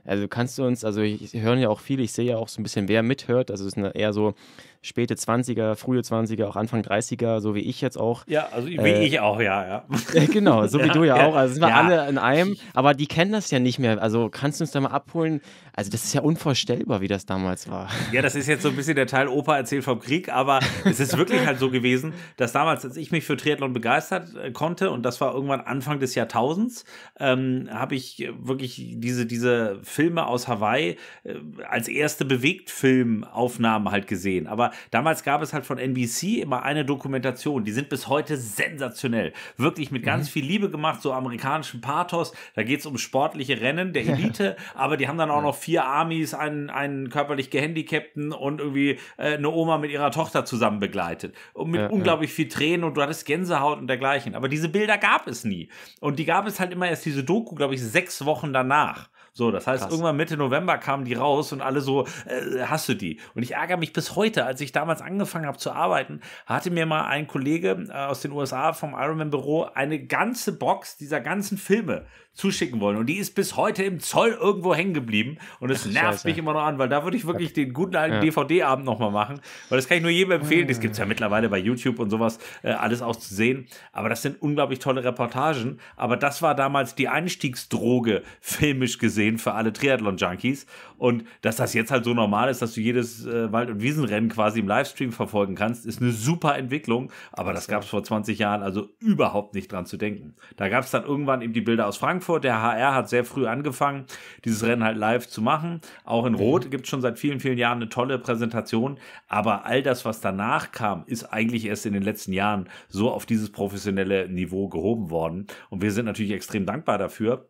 also kannst du uns, also ich höre ja auch viele, ich sehe ja auch so ein bisschen, wer mithört. Also es ist eher so späte 20er, frühe 20er, auch Anfang 30er, so wie ich jetzt auch. Ja, also wie äh, ich auch, ja, ja. Äh, genau, so ja, wie du ja, ja, auch. Also sind wir ja. alle in einem, aber die kennen das ja nicht mehr. Also kannst du uns da mal abholen? Also das ist ja unvorstellbar, wie das damals war. Ja, das ist jetzt so ein bisschen der Teil Opa erzählt vom Krieg, aber es ist wirklich halt so gewesen, dass damals, als ich mich für Triathlon begeistert äh, konnte, und das war irgendwann Anfang des Jahrtausends, ähm, habe ich wirklich diese, diese Filme aus Hawaii äh, als erste Bewegtfilmaufnahmen halt gesehen. Aber damals gab es halt von NBC immer eine Dokumentation. Die sind bis heute sensationell. Wirklich mit ganz mhm. viel Liebe gemacht, so amerikanischen Pathos. Da geht es um sportliche Rennen der Elite, aber die haben dann auch noch vier Amis, einen, einen körperlich gehandicapten und irgendwie äh, eine Oma mit ihrer Tochter zusammen begleitet. Und mit ja, unglaublich ja. viel Tränen und du hattest Gänsehaut und dergleichen. Aber diese Bilder gab es nie. Und die gab es halt immer erst diese Doku, glaube ich, sechs Wochen danach. So, das heißt, Krass. irgendwann Mitte November kamen die raus und alle so, äh, hast du die? Und ich ärgere mich bis heute, als ich damals angefangen habe zu arbeiten, hatte mir mal ein Kollege äh, aus den USA vom Ironman Büro eine ganze Box dieser ganzen Filme zuschicken wollen. Und die ist bis heute im Zoll irgendwo hängen geblieben. Und es nervt Scheiße. mich immer noch an, weil da würde ich wirklich den guten alten ja. DVD-Abend nochmal machen. Weil das kann ich nur jedem empfehlen. Das gibt es ja ah. mittlerweile bei YouTube und sowas äh, alles auch zu sehen. Aber das sind unglaublich tolle Reportagen. Aber das war damals die Einstiegsdroge, filmisch gesehen stehen für alle Triathlon-Junkies. Und dass das jetzt halt so normal ist, dass du jedes äh, Wald- und Wiesenrennen quasi im Livestream verfolgen kannst, ist eine super Entwicklung. Aber das gab es vor 20 Jahren also überhaupt nicht dran zu denken. Da gab es dann irgendwann eben die Bilder aus Frankfurt. Der HR hat sehr früh angefangen, dieses Rennen halt live zu machen. Auch in Rot mhm. gibt es schon seit vielen, vielen Jahren eine tolle Präsentation. Aber all das, was danach kam, ist eigentlich erst in den letzten Jahren so auf dieses professionelle Niveau gehoben worden. Und wir sind natürlich extrem dankbar dafür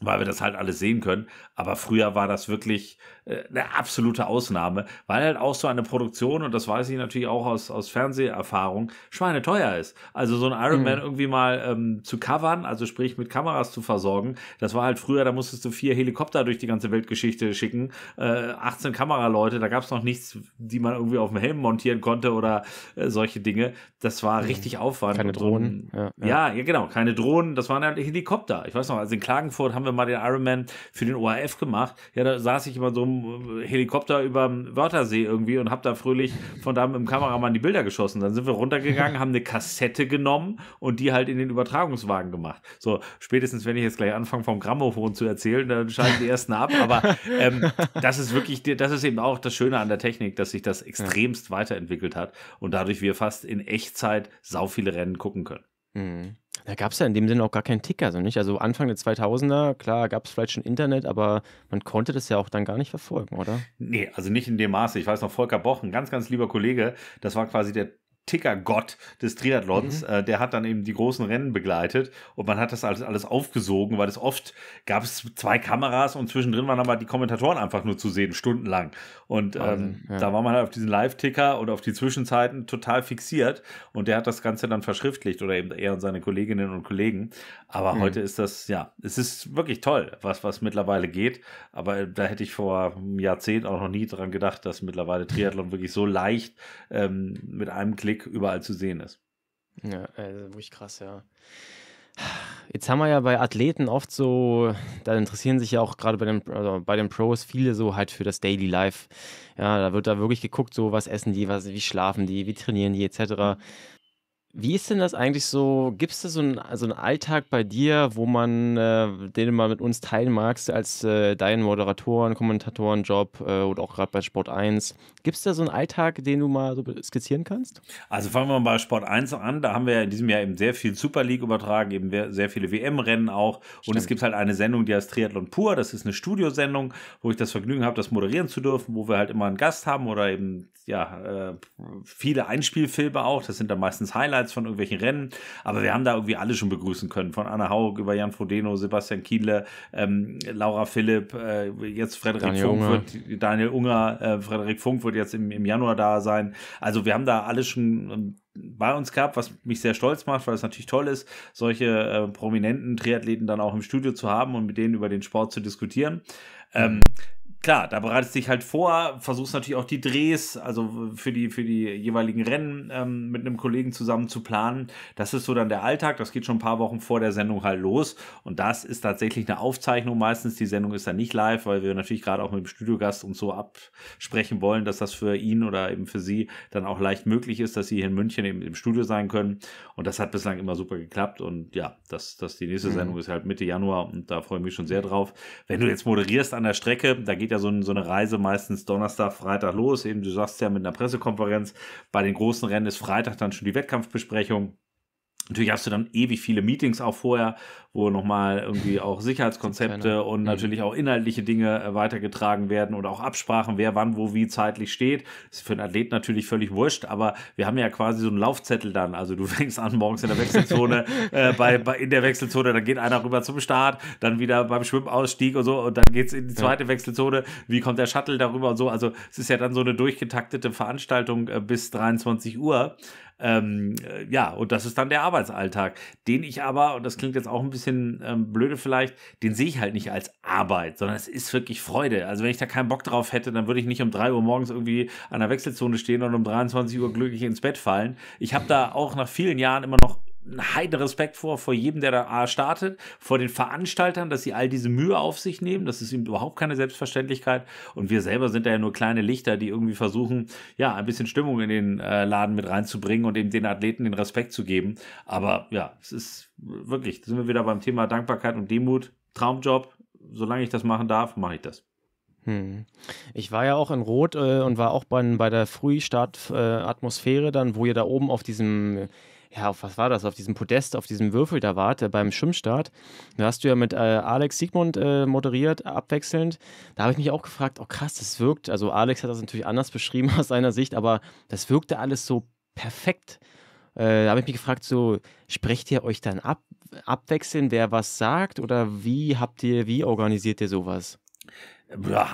weil wir das halt alles sehen können. Aber früher war das wirklich äh, eine absolute Ausnahme, weil halt auch so eine Produktion, und das weiß ich natürlich auch aus, aus Fernseherfahrung, schweineteuer ist. Also so ein Iron mhm. Man irgendwie mal ähm, zu covern, also sprich mit Kameras zu versorgen, das war halt früher, da musstest du vier Helikopter durch die ganze Weltgeschichte schicken, äh, 18 Kameraleute, da gab es noch nichts, die man irgendwie auf dem Helm montieren konnte oder äh, solche Dinge. Das war mhm. richtig Aufwand. Keine Drohnen. Ja, ja. ja, genau, keine Drohnen, das waren halt Helikopter. Ich weiß noch, also in Klagenfurt haben haben wir mal den Ironman für den ORF gemacht. Ja, da saß ich immer so im äh, Helikopter über dem Wörthersee irgendwie und habe da fröhlich von da mit dem Kameramann die Bilder geschossen. Dann sind wir runtergegangen, haben eine Kassette genommen und die halt in den Übertragungswagen gemacht. So, spätestens wenn ich jetzt gleich anfange vom Grammophon zu erzählen, dann schalten die ersten ab. Aber ähm, das ist wirklich, das ist eben auch das Schöne an der Technik, dass sich das extremst weiterentwickelt hat und dadurch wir fast in Echtzeit sau viele Rennen gucken können. Mhm. Da gab es ja in dem Sinne auch gar keinen Ticker, so nicht? Also Anfang der 2000er, klar, gab es vielleicht schon Internet, aber man konnte das ja auch dann gar nicht verfolgen, oder? Nee, also nicht in dem Maße. Ich weiß noch, Volker Bochen, ganz, ganz lieber Kollege, das war quasi der Ticker-Gott des Triathlons, mhm. äh, der hat dann eben die großen Rennen begleitet und man hat das alles, alles aufgesogen, weil es oft gab es zwei Kameras und zwischendrin waren aber die Kommentatoren einfach nur zu sehen, stundenlang. Und ähm, ja. da war man halt auf diesen Live-Ticker und auf die Zwischenzeiten total fixiert und der hat das Ganze dann verschriftlicht oder eben er und seine Kolleginnen und Kollegen. Aber mhm. heute ist das, ja, es ist wirklich toll, was, was mittlerweile geht. Aber da hätte ich vor einem Jahrzehnt auch noch nie dran gedacht, dass mittlerweile Triathlon wirklich so leicht ähm, mit einem Klick Blick überall zu sehen ist. Ja, also wirklich krass, ja. Jetzt haben wir ja bei Athleten oft so, da interessieren sich ja auch gerade bei den, also bei den Pros viele so halt für das Daily Life. Ja, da wird da wirklich geguckt, so was essen die, was, wie schlafen die, wie trainieren die etc. Wie ist denn das eigentlich so? Gibt es da so einen, so einen, Alltag bei dir, wo man, äh, den du mal mit uns teilen magst, als äh, deinen Moderatoren, Kommentatorenjob äh, oder auch gerade bei Sport 1? Gibt es da so einen Alltag, den du mal so skizzieren kannst? Also fangen wir mal bei Sport 1 an. Da haben wir ja in diesem Jahr eben sehr viel Super League übertragen, eben sehr viele WM-Rennen auch. Stimmt. Und es gibt halt eine Sendung, die heißt Triathlon Pur. Das ist eine Studiosendung, wo ich das Vergnügen habe, das moderieren zu dürfen, wo wir halt immer einen Gast haben oder eben ja äh, viele Einspielfilme auch. Das sind dann meistens Highlights abseits von irgendwelchen Rennen. Aber wir haben da irgendwie alle schon begrüßen können. Von Anna Haug über Jan Frodeno, Sebastian Kiedler, ähm, Laura Philipp, äh, jetzt Frederik Daniel Funk wird, Daniel Unger, äh, Frederik Funk wird jetzt im, im Januar da sein. Also wir haben da alle schon ähm, bei uns gehabt, was mich sehr stolz macht, weil es natürlich toll ist, solche äh, prominenten Triathleten dann auch im Studio zu haben und mit denen über den Sport zu diskutieren. Ähm, klar, da bereitest du dich halt vor, versuchst natürlich auch die Drehs, also für die, für die jeweiligen Rennen ähm, mit einem Kollegen zusammen zu planen. Das ist so dann der Alltag, das geht schon ein paar Wochen vor der Sendung halt los. Und das ist tatsächlich eine Aufzeichnung meistens. Die Sendung ist dann nicht live, weil wir natürlich gerade auch mit dem Studiogast uns so absprechen wollen, dass das für ihn oder eben für sie dann auch leicht möglich ist, dass sie hier in München eben im Studio sein können. Und das hat bislang immer super geklappt. Und ja, das, das die nächste mhm. Sendung ist halt Mitte Januar und da freue ich mich schon sehr drauf. Wenn du jetzt moderierst an der Strecke, da geht ja so, ein, so, eine Reise meistens Donnerstag, Freitag los. Eben, du sagst ja mit einer Pressekonferenz. Bei den großen Rennen ist Freitag dann schon die Wettkampfbesprechung. Natürlich hast du dann ewig viele Meetings auch vorher, wo nochmal irgendwie auch Sicherheitskonzepte und mhm. natürlich auch inhaltliche Dinge äh, weitergetragen werden oder auch Absprachen, wer wann, wo, wie zeitlich steht. Das ist für einen Athlet natürlich völlig wurscht, aber wir haben ja quasi so einen Laufzettel dann. Also du fängst an morgens in der Wechselzone, äh, bei, bei, in der Wechselzone, dann geht einer rüber zum Start, dann wieder beim Schwimmausstieg und so und dann geht's in die zweite ja. Wechselzone. Wie kommt der Shuttle darüber und so? Also es ist ja dann so eine durchgetaktete Veranstaltung äh, bis 23 Uhr. Ähm, äh, ja, und das ist dann der Arbeitsalltag, den ich aber, und das klingt jetzt auch ein bisschen ähm, blöde vielleicht, den sehe ich halt nicht als Arbeit, sondern es ist wirklich Freude. Also wenn ich da keinen Bock drauf hätte, dann würde ich nicht um 3 Uhr morgens irgendwie an der Wechselzone stehen und um 23 Uhr glücklich ins Bett fallen. Ich habe da auch nach vielen Jahren immer noch einen heiden Respekt vor, vor jedem, der da startet, vor den Veranstaltern, dass sie all diese Mühe auf sich nehmen. Das ist ihm überhaupt keine Selbstverständlichkeit. Und wir selber sind da ja nur kleine Lichter, die irgendwie versuchen, ja, ein bisschen Stimmung in den äh, Laden mit reinzubringen und eben den Athleten den Respekt zu geben. Aber ja, es ist wirklich, da sind wir wieder beim Thema Dankbarkeit und Demut. Traumjob, solange ich das machen darf, mache ich das. Hm. Ich war ja auch in Rot äh, und war auch bei, bei der Frühstartatmosphäre äh, dann, wo ihr da oben auf diesem ja, auf was war das? Auf diesem Podest, auf diesem Würfel da wart, äh, beim Schwimmstart. Da hast du ja mit äh, Alex Siegmund äh, moderiert, abwechselnd. Da habe ich mich auch gefragt, oh krass, das wirkt. Also Alex hat das natürlich anders beschrieben aus seiner Sicht, aber das wirkte alles so perfekt. Äh, da habe ich mich gefragt, so sprecht ihr euch dann ab, abwechselnd, wer was sagt oder wie habt ihr, wie organisiert ihr sowas?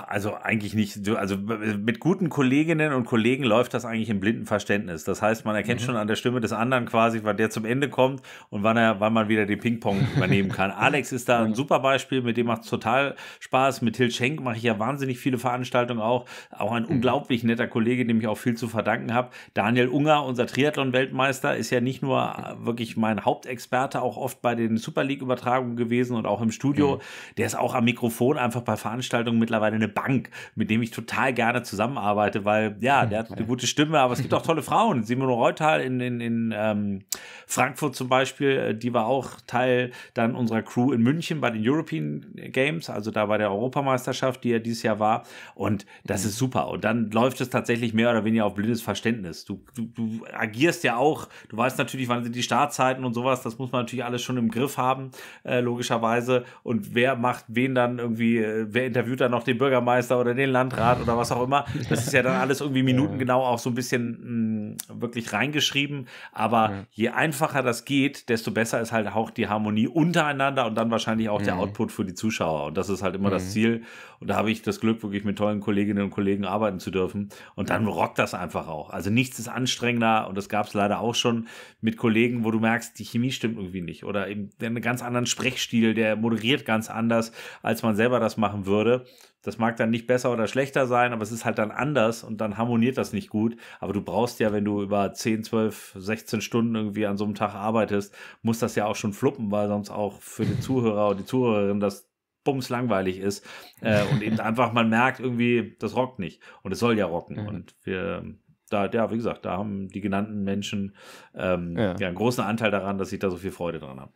also eigentlich nicht. Also äh, mit guten Kolleginnen und Kollegen läuft das eigentlich im blinden Verständnis. Das heißt, man erkennt mhm. schon an der Stimme des anderen quasi, wann der zum Ende kommt und wann er, wann man wieder den Ping-Pong übernehmen kann. Alex ist da ein super Beispiel, mit dem macht es total Spaß. Mit Til Schenk mache ich ja wahnsinnig viele Veranstaltungen auch. Auch ein mhm. unglaublich netter Kollege, dem ich auch viel zu verdanken habe. Daniel Unger, unser Triathlon-Weltmeister, ist ja nicht nur äh, wirklich mein Hauptexperte, auch oft bei den Super League-Übertragungen gewesen und auch im Studio. Mhm. Der ist auch am Mikrofon einfach bei Veranstaltungen mit mittlerweile eine Bank, mit dem ich total gerne zusammenarbeite, weil ja, hm, der hat eine gute Stimme, aber es gibt auch tolle Frauen. Simone Reuthal in, in, in ähm, Frankfurt zum Beispiel, äh, die war auch Teil dann unserer Crew in München bei den European Games, also da bei der Europameisterschaft, die ja dieses Jahr war. Und das mhm. ist super. Und dann läuft es tatsächlich mehr oder weniger auf blindes Verständnis. Du, du, du agierst ja auch, du weißt natürlich, wann sind die Startzeiten und sowas, das muss man natürlich alles schon im Griff haben, äh, logischerweise. Und wer macht wen dann irgendwie, äh, wer interviewt dann noch den Bürgermeister oder den Landrat oder was auch immer. Das ist ja dann alles irgendwie minutengenau auch so ein bisschen mh, mm, wirklich reingeschrieben. Aber ja. je einfacher das geht, desto besser ist halt auch die Harmonie untereinander und dann wahrscheinlich auch mhm. der Output für die Zuschauer. Und das ist halt immer mhm. das Ziel. Und da habe ich das Glück, wirklich mit tollen Kolleginnen und Kollegen arbeiten zu dürfen. Und dann rockt das einfach auch. Also nichts ist anstrengender und das gab es leider auch schon mit Kollegen, wo du merkst, die Chemie stimmt irgendwie nicht. Oder eben einen ganz anderen Sprechstil, der moderiert ganz anders, als man selber das machen würde. Das mag dann nicht besser oder schlechter sein, aber es ist halt dann anders und dann harmoniert das nicht gut. Aber du brauchst ja, wenn du über 10, 12, 16 Stunden irgendwie an so einem Tag arbeitest, muss das ja auch schon fluppen, weil sonst auch für den Zuhörer und die Zuhörerin das bums langweilig ist äh, und eben einfach man merkt irgendwie, das rockt nicht und es soll ja rocken mhm. und wir da, ja, wie gesagt, da haben die genannten Menschen ähm, ja. ja. einen großen Anteil daran, dass ich da so viel Freude dran habe.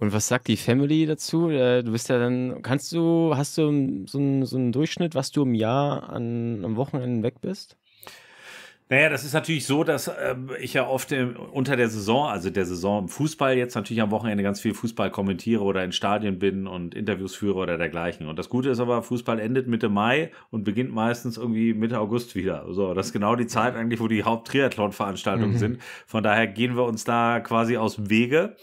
Und was sagt die Family dazu? Äh, du bist ja dann, kannst du, hast du so einen, so einen Durchschnitt, was du im Jahr an, am Wochenende weg bist? Naja, das ist natürlich so, dass äh, ich ja oft im, ähm, unter der Saison, also der Saison im Fußball, jetzt natürlich am Wochenende ganz viel Fußball kommentiere oder in Stadien bin und Interviews führe oder dergleichen. Und das Gute ist aber, Fußball endet Mitte Mai und beginnt meistens irgendwie Mitte August wieder. So, das ist genau die Zeit eigentlich, wo die Haupt-Triathlon-Veranstaltungen mhm. sind. Von daher gehen wir uns da quasi aus dem Wege.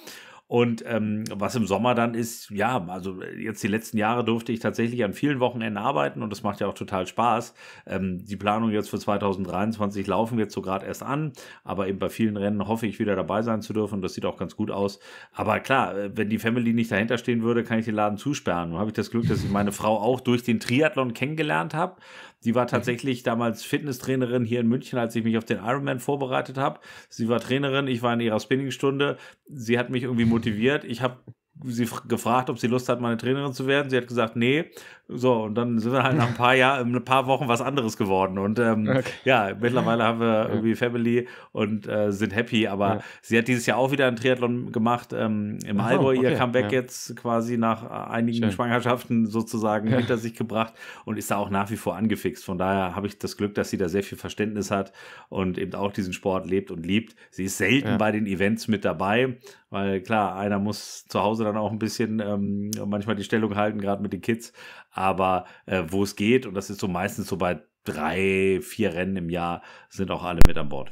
Und ähm, was im Sommer dann ist, ja, also jetzt die letzten Jahre durfte ich tatsächlich an vielen Wochenenden arbeiten und das macht ja auch total Spaß. Ähm, die Planung jetzt für 2023 laufen jetzt so gerade erst an, aber eben bei vielen Rennen hoffe ich wieder dabei sein zu dürfen. Das sieht auch ganz gut aus. Aber klar, äh, wenn die Family nicht dahinter stehen würde, kann ich den Laden zusperren. Nun habe ich das Glück, dass ich meine Frau auch durch den Triathlon kennengelernt habe. Sie war mhm. tatsächlich damals Fitnesstrainerin hier in München, als ich mich auf den Ironman vorbereitet habe. Sie war Trainerin, ich war in ihrer Spinningstunde. Sie hat mich irgendwie motiviert. Ich habe sie gefragt, ob sie Lust hat, meine Trainerin zu werden. Sie hat gesagt, nee. So, und dann sind wir halt nach ein paar Jahr, ein paar Wochen was anderes geworden. Und ähm, okay. ja, mittlerweile haben wir irgendwie Family und äh, sind happy. Aber ja. sie hat dieses Jahr auch wieder einen Triathlon gemacht ähm, im Aha, Okay. Ihr Comeback ja. jetzt quasi nach äh, einigen Schön. Schwangerschaften sozusagen ja. hinter sich gebracht und ist da auch nach wie vor angefixt. Von daher habe ich das Glück, dass sie da sehr viel Verständnis hat und eben auch diesen Sport lebt und liebt. Sie ist selten bei den Events mit dabei, weil klar, einer muss zu Hause dann auch ein bisschen ähm, manchmal die Stellung halten, gerade mit den Kids aber äh, wo es geht, und das ist so meistens so bei drei, vier Rennen im Jahr, sind auch alle mit an Bord.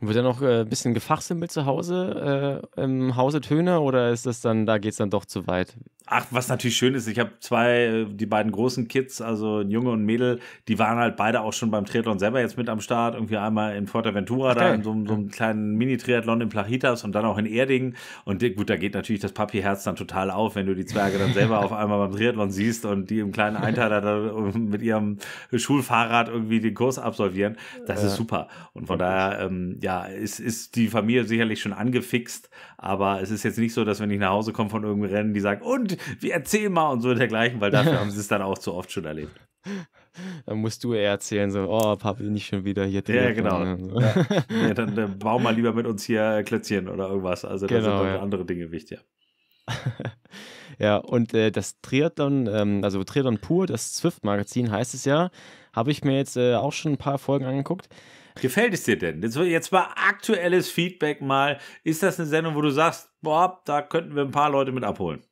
Wird er noch ein äh, bisschen gefachsimmelt zu Hause äh, im Hause Töne oder ist das dann, da geht es dann doch zu weit? Ach, was natürlich schön ist, ich habe zwei, äh, die beiden großen Kids, also ein Junge und ein Mädel, die waren halt beide auch schon beim Triathlon selber jetzt mit am Start. Irgendwie einmal in Fuerteventura, okay. da in so, so einem kleinen Mini-Triathlon in Plachitas und dann auch in Erding. Und gut, da geht natürlich das Papierherz dann total auf, wenn du die Zwerge dann selber auf einmal beim Triathlon siehst und die im kleinen Einteiler da mit ihrem Schulfahrrad irgendwie den Kurs absolvieren. Das ja. ist super. Und von daher, ähm, ja, ist, ist die Familie sicherlich schon angefixt, aber es ist jetzt nicht so, dass wenn ich nach Hause komme von irgendeinem Rennen, die sagen, und gut, wir erzählen mal und so dergleichen, weil dafür haben sie es dann auch zu oft schon erlebt. Dann musst du eher erzählen, so, oh, Papi, nicht schon wieder hier drin. Ja, genau. Ne? Ja. ja, dann, dann bau mal lieber mit uns hier Klötzchen oder irgendwas. Also da genau, sind ja. andere Dinge wichtig. ja, und äh, das Triathlon, ähm, also Triathlon pur, das Zwift-Magazin heißt es ja, habe ich mir jetzt äh, auch schon ein paar Folgen angeguckt. Gefällt es dir denn? Jetzt mal aktuelles Feedback mal. Ist das eine Sendung, wo du sagst, boah, da könnten wir ein paar Leute mit abholen?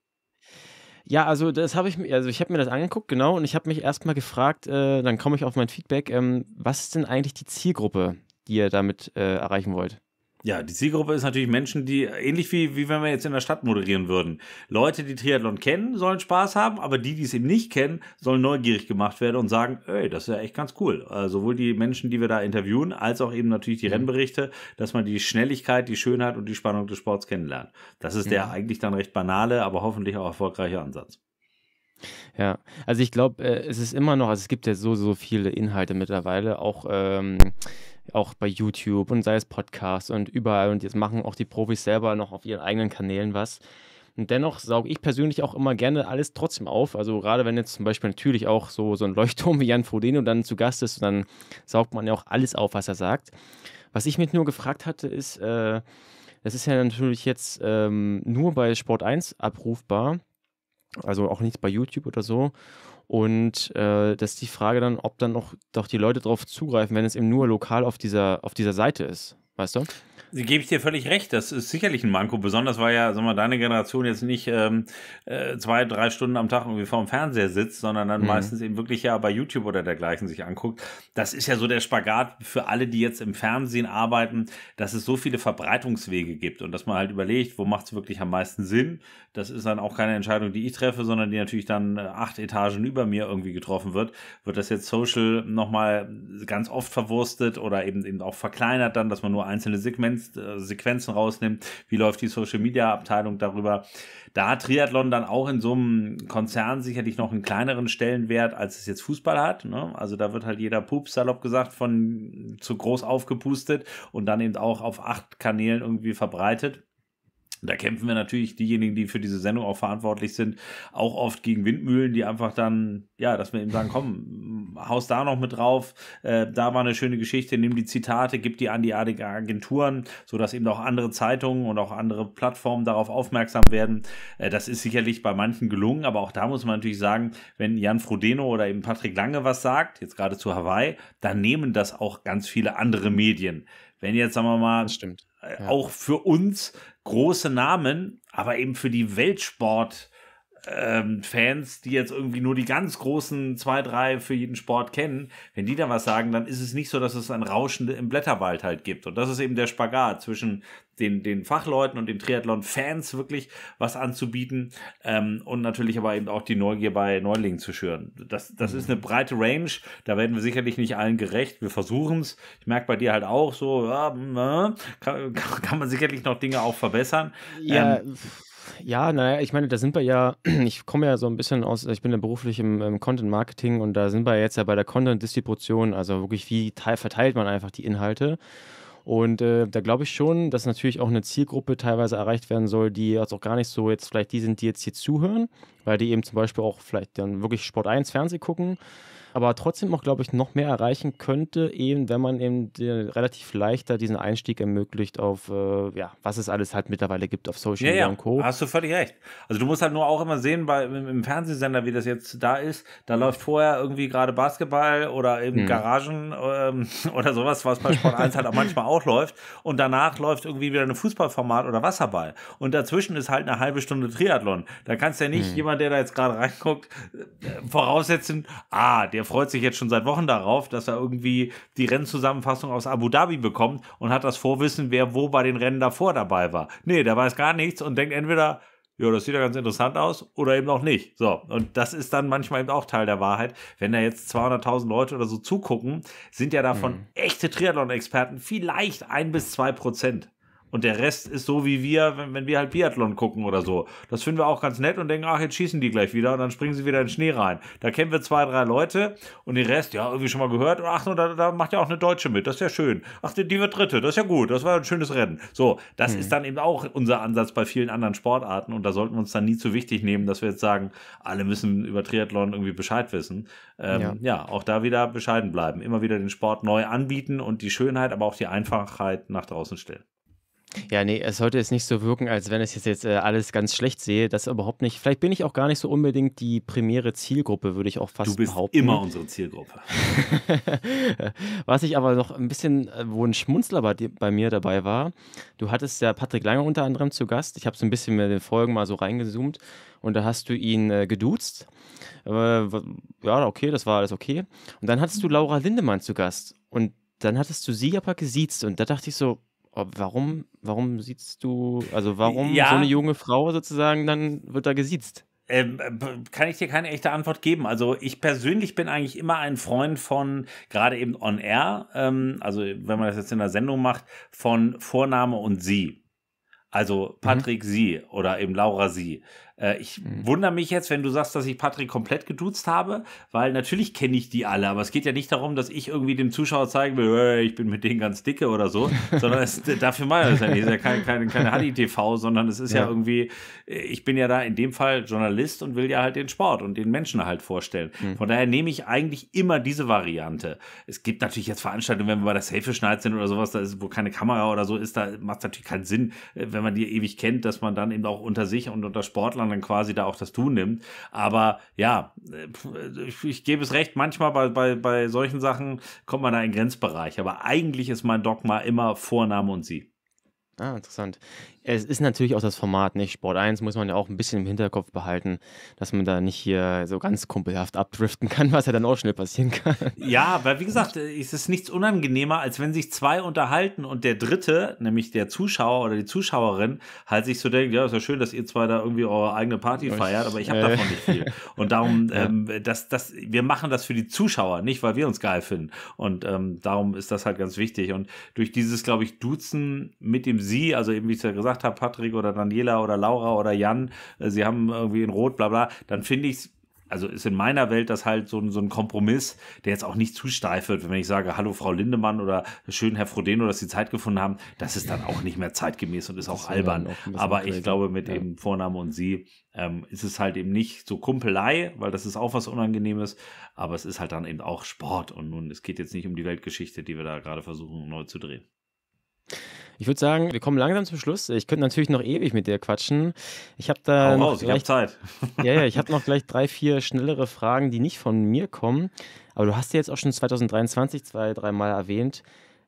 Ja, also das habe ich mir, also ich habe mir das angeguckt, genau, und ich habe mich erstmal gefragt, äh, dann komme ich auf mein Feedback, ähm, was ist denn eigentlich die Zielgruppe, die ihr damit äh, erreichen wollt? Ja, die Zielgruppe ist natürlich Menschen, die ähnlich wie, wie wenn wir jetzt in der Stadt moderieren würden. Leute, die Triathlon kennen, sollen Spaß haben, aber die, die es eben nicht kennen, sollen neugierig gemacht werden und sagen, ey, das ist ja echt ganz cool. Also sowohl die Menschen, die wir da interviewen, als auch eben natürlich die mhm. Rennberichte, dass man die Schnelligkeit, die Schönheit und die Spannung des Sports kennenlernt. Das ist mhm. der eigentlich dann recht banale, aber hoffentlich auch erfolgreiche Ansatz. Ja, also ich glaube, äh, es ist immer noch, also es gibt ja so, so viele Inhalte mittlerweile, auch ähm, auch bei YouTube und sei es Podcasts und überall. Und jetzt machen auch die Profis selber noch auf ihren eigenen Kanälen was. Und dennoch sauge ich persönlich auch immer gerne alles trotzdem auf. Also gerade wenn jetzt zum Beispiel natürlich auch so, so ein Leuchtturm wie Jan Frodeno dann zu Gast ist, dann saugt man ja auch alles auf, was er sagt. Was ich mich nur gefragt hatte, ist, äh, das ist ja natürlich jetzt ähm, nur bei Sport 1 abrufbar. Also auch nicht bei YouTube oder so. Und äh, das ist die Frage dann, ob dann auch doch die Leute darauf zugreifen, wenn es eben nur lokal auf dieser, auf dieser Seite ist. Weißt du? Gebe ich dir völlig recht, das ist sicherlich ein Manko. Besonders weil ja, sag mal, deine Generation jetzt nicht ähm, äh, zwei, drei Stunden am Tag irgendwie vorm Fernseher sitzt, sondern dann mhm. meistens eben wirklich ja bei YouTube oder dergleichen sich anguckt. Das ist ja so der Spagat für alle, die jetzt im Fernsehen arbeiten, dass es so viele Verbreitungswege gibt und dass man halt überlegt, wo macht es wirklich am meisten Sinn. Das ist dann auch keine Entscheidung, die ich treffe, sondern die natürlich dann äh, acht Etagen über mir irgendwie getroffen wird. Wird das jetzt Social nochmal ganz oft verwurstet oder eben eben auch verkleinert dann, dass man nur einzelne Segments, äh, Sequenzen rausnimmt, wie läuft die Social-Media-Abteilung darüber. Da hat Triathlon dann auch in so einem Konzern sicherlich noch einen kleineren Stellenwert, als es jetzt Fußball hat. Ne? Also da wird halt jeder Pups, salopp gesagt, von zu groß aufgepustet und dann eben auch auf acht Kanälen irgendwie verbreitet. Da kämpfen wir natürlich, diejenigen, die für diese Sendung auch verantwortlich sind, auch oft gegen Windmühlen, die einfach dann, ja, dass wir eben sagen, komm, haus da noch mit drauf, äh, da war eine schöne Geschichte, nimm die Zitate, gib die an die Agenturen, sodass eben auch andere Zeitungen und auch andere Plattformen darauf aufmerksam werden. Äh, das ist sicherlich bei manchen gelungen, aber auch da muss man natürlich sagen, wenn Jan Frodeno oder eben Patrick Lange was sagt, jetzt gerade zu Hawaii, dann nehmen das auch ganz viele andere Medien. Wenn jetzt, sagen wir mal, das stimmt auch für uns große Namen, aber eben für die Weltsport ähm, Fans, die jetzt irgendwie nur die ganz großen zwei, drei für jeden Sport kennen, wenn die da was sagen, dann ist es nicht so, dass es ein Rauschen im Blätterwald halt gibt. Und das ist eben der Spagat zwischen den, den Fachleuten und den Triathlon-Fans wirklich was anzubieten ähm, und natürlich aber eben auch die Neugier bei Neulingen zu schüren. Das, das ist eine breite Range, da werden wir sicherlich nicht allen gerecht. Wir versuchen es. Ich merke bei dir halt auch so, ja, ne? kann, kann man sicherlich noch Dinge auch verbessern. Ja. Ähm, ja, naja, ich meine, da sind wir ja, ich komme ja so ein bisschen aus, ich bin ja beruflich im, im Content-Marketing und da sind wir jetzt ja bei der Content-Distribution, also wirklich, wie verteilt man einfach die Inhalte. Und äh, da glaube ich schon, dass natürlich auch eine Zielgruppe teilweise erreicht werden soll, die jetzt auch gar nicht so jetzt vielleicht die sind, die jetzt hier zuhören, weil die eben zum Beispiel auch vielleicht dann wirklich Sport 1 Fernsehen gucken aber trotzdem auch, glaube ich, noch mehr erreichen könnte, eben wenn man eben relativ leichter diesen Einstieg ermöglicht auf, äh, ja, was es alles halt mittlerweile gibt auf Social Media ja, und Co. Hast du völlig recht. Also du musst halt nur auch immer sehen, bei, im Fernsehsender, wie das jetzt da ist, da mhm. läuft vorher irgendwie gerade Basketball oder eben hm. Garagen ähm, oder sowas, was bei Sport 1 halt auch manchmal auch läuft und danach läuft irgendwie wieder ein Fußballformat oder Wasserball und dazwischen ist halt eine halbe Stunde Triathlon. Da kannst ja nicht hm. jemand, der da jetzt gerade reinguckt, äh, voraussetzen, ah, der er freut sich jetzt schon seit Wochen darauf, dass er irgendwie die Rennzusammenfassung aus Abu Dhabi bekommt und hat das Vorwissen, wer wo bei den Rennen davor dabei war. Nee, der weiß gar nichts und denkt entweder, ja, das sieht ja ganz interessant aus oder eben auch nicht. So, und das ist dann manchmal eben auch Teil der Wahrheit. Wenn da jetzt 200.000 Leute oder so zugucken, sind ja davon mhm. echte Triathlon-Experten vielleicht ein bis zwei Prozent. Und der Rest ist so wie wir, wenn, wenn wir halt Biathlon gucken oder so. Das finden wir auch ganz nett und denken, ach, jetzt schießen die gleich wieder und dann springen sie wieder in den Schnee rein. Da kennen wir zwei, drei Leute und den Rest, ja, irgendwie schon mal gehört. Und ach, und da, da macht ja auch eine Deutsche mit, das ist ja schön. Ach, die, die wird Dritte, das ist ja gut, das war ein schönes Rennen. So, das hm. ist dann eben auch unser Ansatz bei vielen anderen Sportarten und da sollten wir uns dann nie zu wichtig nehmen, dass wir jetzt sagen, alle müssen über Triathlon irgendwie Bescheid wissen. Ähm, ja. ja, auch da wieder bescheiden bleiben, immer wieder den Sport neu anbieten und die Schönheit, aber auch die Einfachheit nach draußen stellen. Ja, nee, es sollte jetzt nicht so wirken, als wenn ich jetzt, jetzt äh, alles ganz schlecht sehe. Das überhaupt nicht. Vielleicht bin ich auch gar nicht so unbedingt die primäre Zielgruppe, würde ich auch fast behaupten. Du bist behaupten. immer unsere Zielgruppe. Was ich aber noch ein bisschen, äh, wo ein Schmunzler bei, bei, mir dabei war, du hattest ja Patrick Lange unter anderem zu Gast. Ich habe so ein bisschen mit den Folgen mal so reingezoomt und da hast du ihn äh, geduzt. Äh, ja, okay, das war alles okay. Und dann hattest du Laura Lindemann zu Gast und dann hattest du sie aber gesiezt und da dachte ich so, warum, warum siehst du, also warum ja. so eine junge Frau sozusagen dann wird da gesiezt? Ähm, äh, kann ich dir keine echte Antwort geben. Also ich persönlich bin eigentlich immer ein Freund von, gerade eben on air, ähm, also wenn man das jetzt in der Sendung macht, von Vorname und Sie. Also mhm. Patrick mhm. Sie oder eben Laura Sie. Äh, ich mhm. wundere mich jetzt, wenn du sagst, dass ich Patrick komplett geduzt habe, weil natürlich kenne ich die alle, aber es geht ja nicht darum, dass ich irgendwie dem Zuschauer zeigen will, hey, ich bin mit denen ganz dicke oder so, sondern es, dafür ich das ja nicht. Es ist ja keine, keine, keine Hadi-TV, sondern es ist ja. ja irgendwie, äh, ich bin ja da in dem Fall Journalist und will ja halt den Sport und den Menschen halt vorstellen. Mhm. Von daher nehme ich eigentlich immer diese Variante. Es gibt natürlich jetzt Veranstaltungen, wenn wir bei der Safe schneid sind oder sowas, da ist, wo keine Kamera oder so ist, da macht es natürlich keinen Sinn, äh, wenn man die ewig kennt, dass man dann eben auch unter sich und unter Sportlern dann quasi da auch das Tun nimmt. Aber ja, ich, äh, ich gebe es recht, manchmal bei, bei, bei solchen Sachen kommt man da in den Grenzbereich. Aber eigentlich ist mein Dogma immer Vorname und sie. Ah, interessant es ist natürlich auch das Format, nicht? Sport 1 muss man ja auch ein bisschen im Hinterkopf behalten, dass man da nicht hier so ganz kumpelhaft abdriften kann, was ja dann auch schnell passieren kann. Ja, weil wie gesagt, äh, es ist nichts unangenehmer, als wenn sich zwei unterhalten und der dritte, nämlich der Zuschauer oder die Zuschauerin, halt sich so denkt, ja, ist ja schön, dass ihr zwei da irgendwie eure eigene Party feiert, aber ich habe äh. davon nicht viel. Und darum, ähm, das, das, wir machen das für die Zuschauer, nicht weil wir uns geil finden. Und ähm, darum ist das halt ganz wichtig. Und durch dieses, glaube ich, Duzen mit dem Sie, also eben wie ich es ja gesagt gesagt hat, Patrick oder Daniela oder Laura oder Jan, äh, sie haben irgendwie in Rot, bla bla, dann finde ich es also ist in meiner Welt das halt so ein, so ein Kompromiss, der jetzt auch nicht zu steif wird, wenn ich sage, hallo Frau Lindemann oder schön Herr Frodeno, dass Sie Zeit gefunden haben, das ist dann auch nicht mehr zeitgemäß und ist auch das albern. Auch Aber crazy. ich glaube, mit ja. eben Vorname und Sie ähm, ist es halt eben nicht so Kumpelei, weil das ist auch was Unangenehmes. Aber es ist halt dann eben auch Sport und nun, es geht jetzt nicht um die Weltgeschichte, die wir da gerade versuchen neu zu drehen. Ich würde sagen, wir kommen langsam zum Schluss. Ich könnte natürlich noch ewig mit dir quatschen. Ich habe da. Hau raus, ich habe Zeit. Ja, ja, ich habe noch gleich drei, vier schnellere Fragen, die nicht von mir kommen. Aber du hast ja jetzt auch schon 2023 zwei, dreimal erwähnt.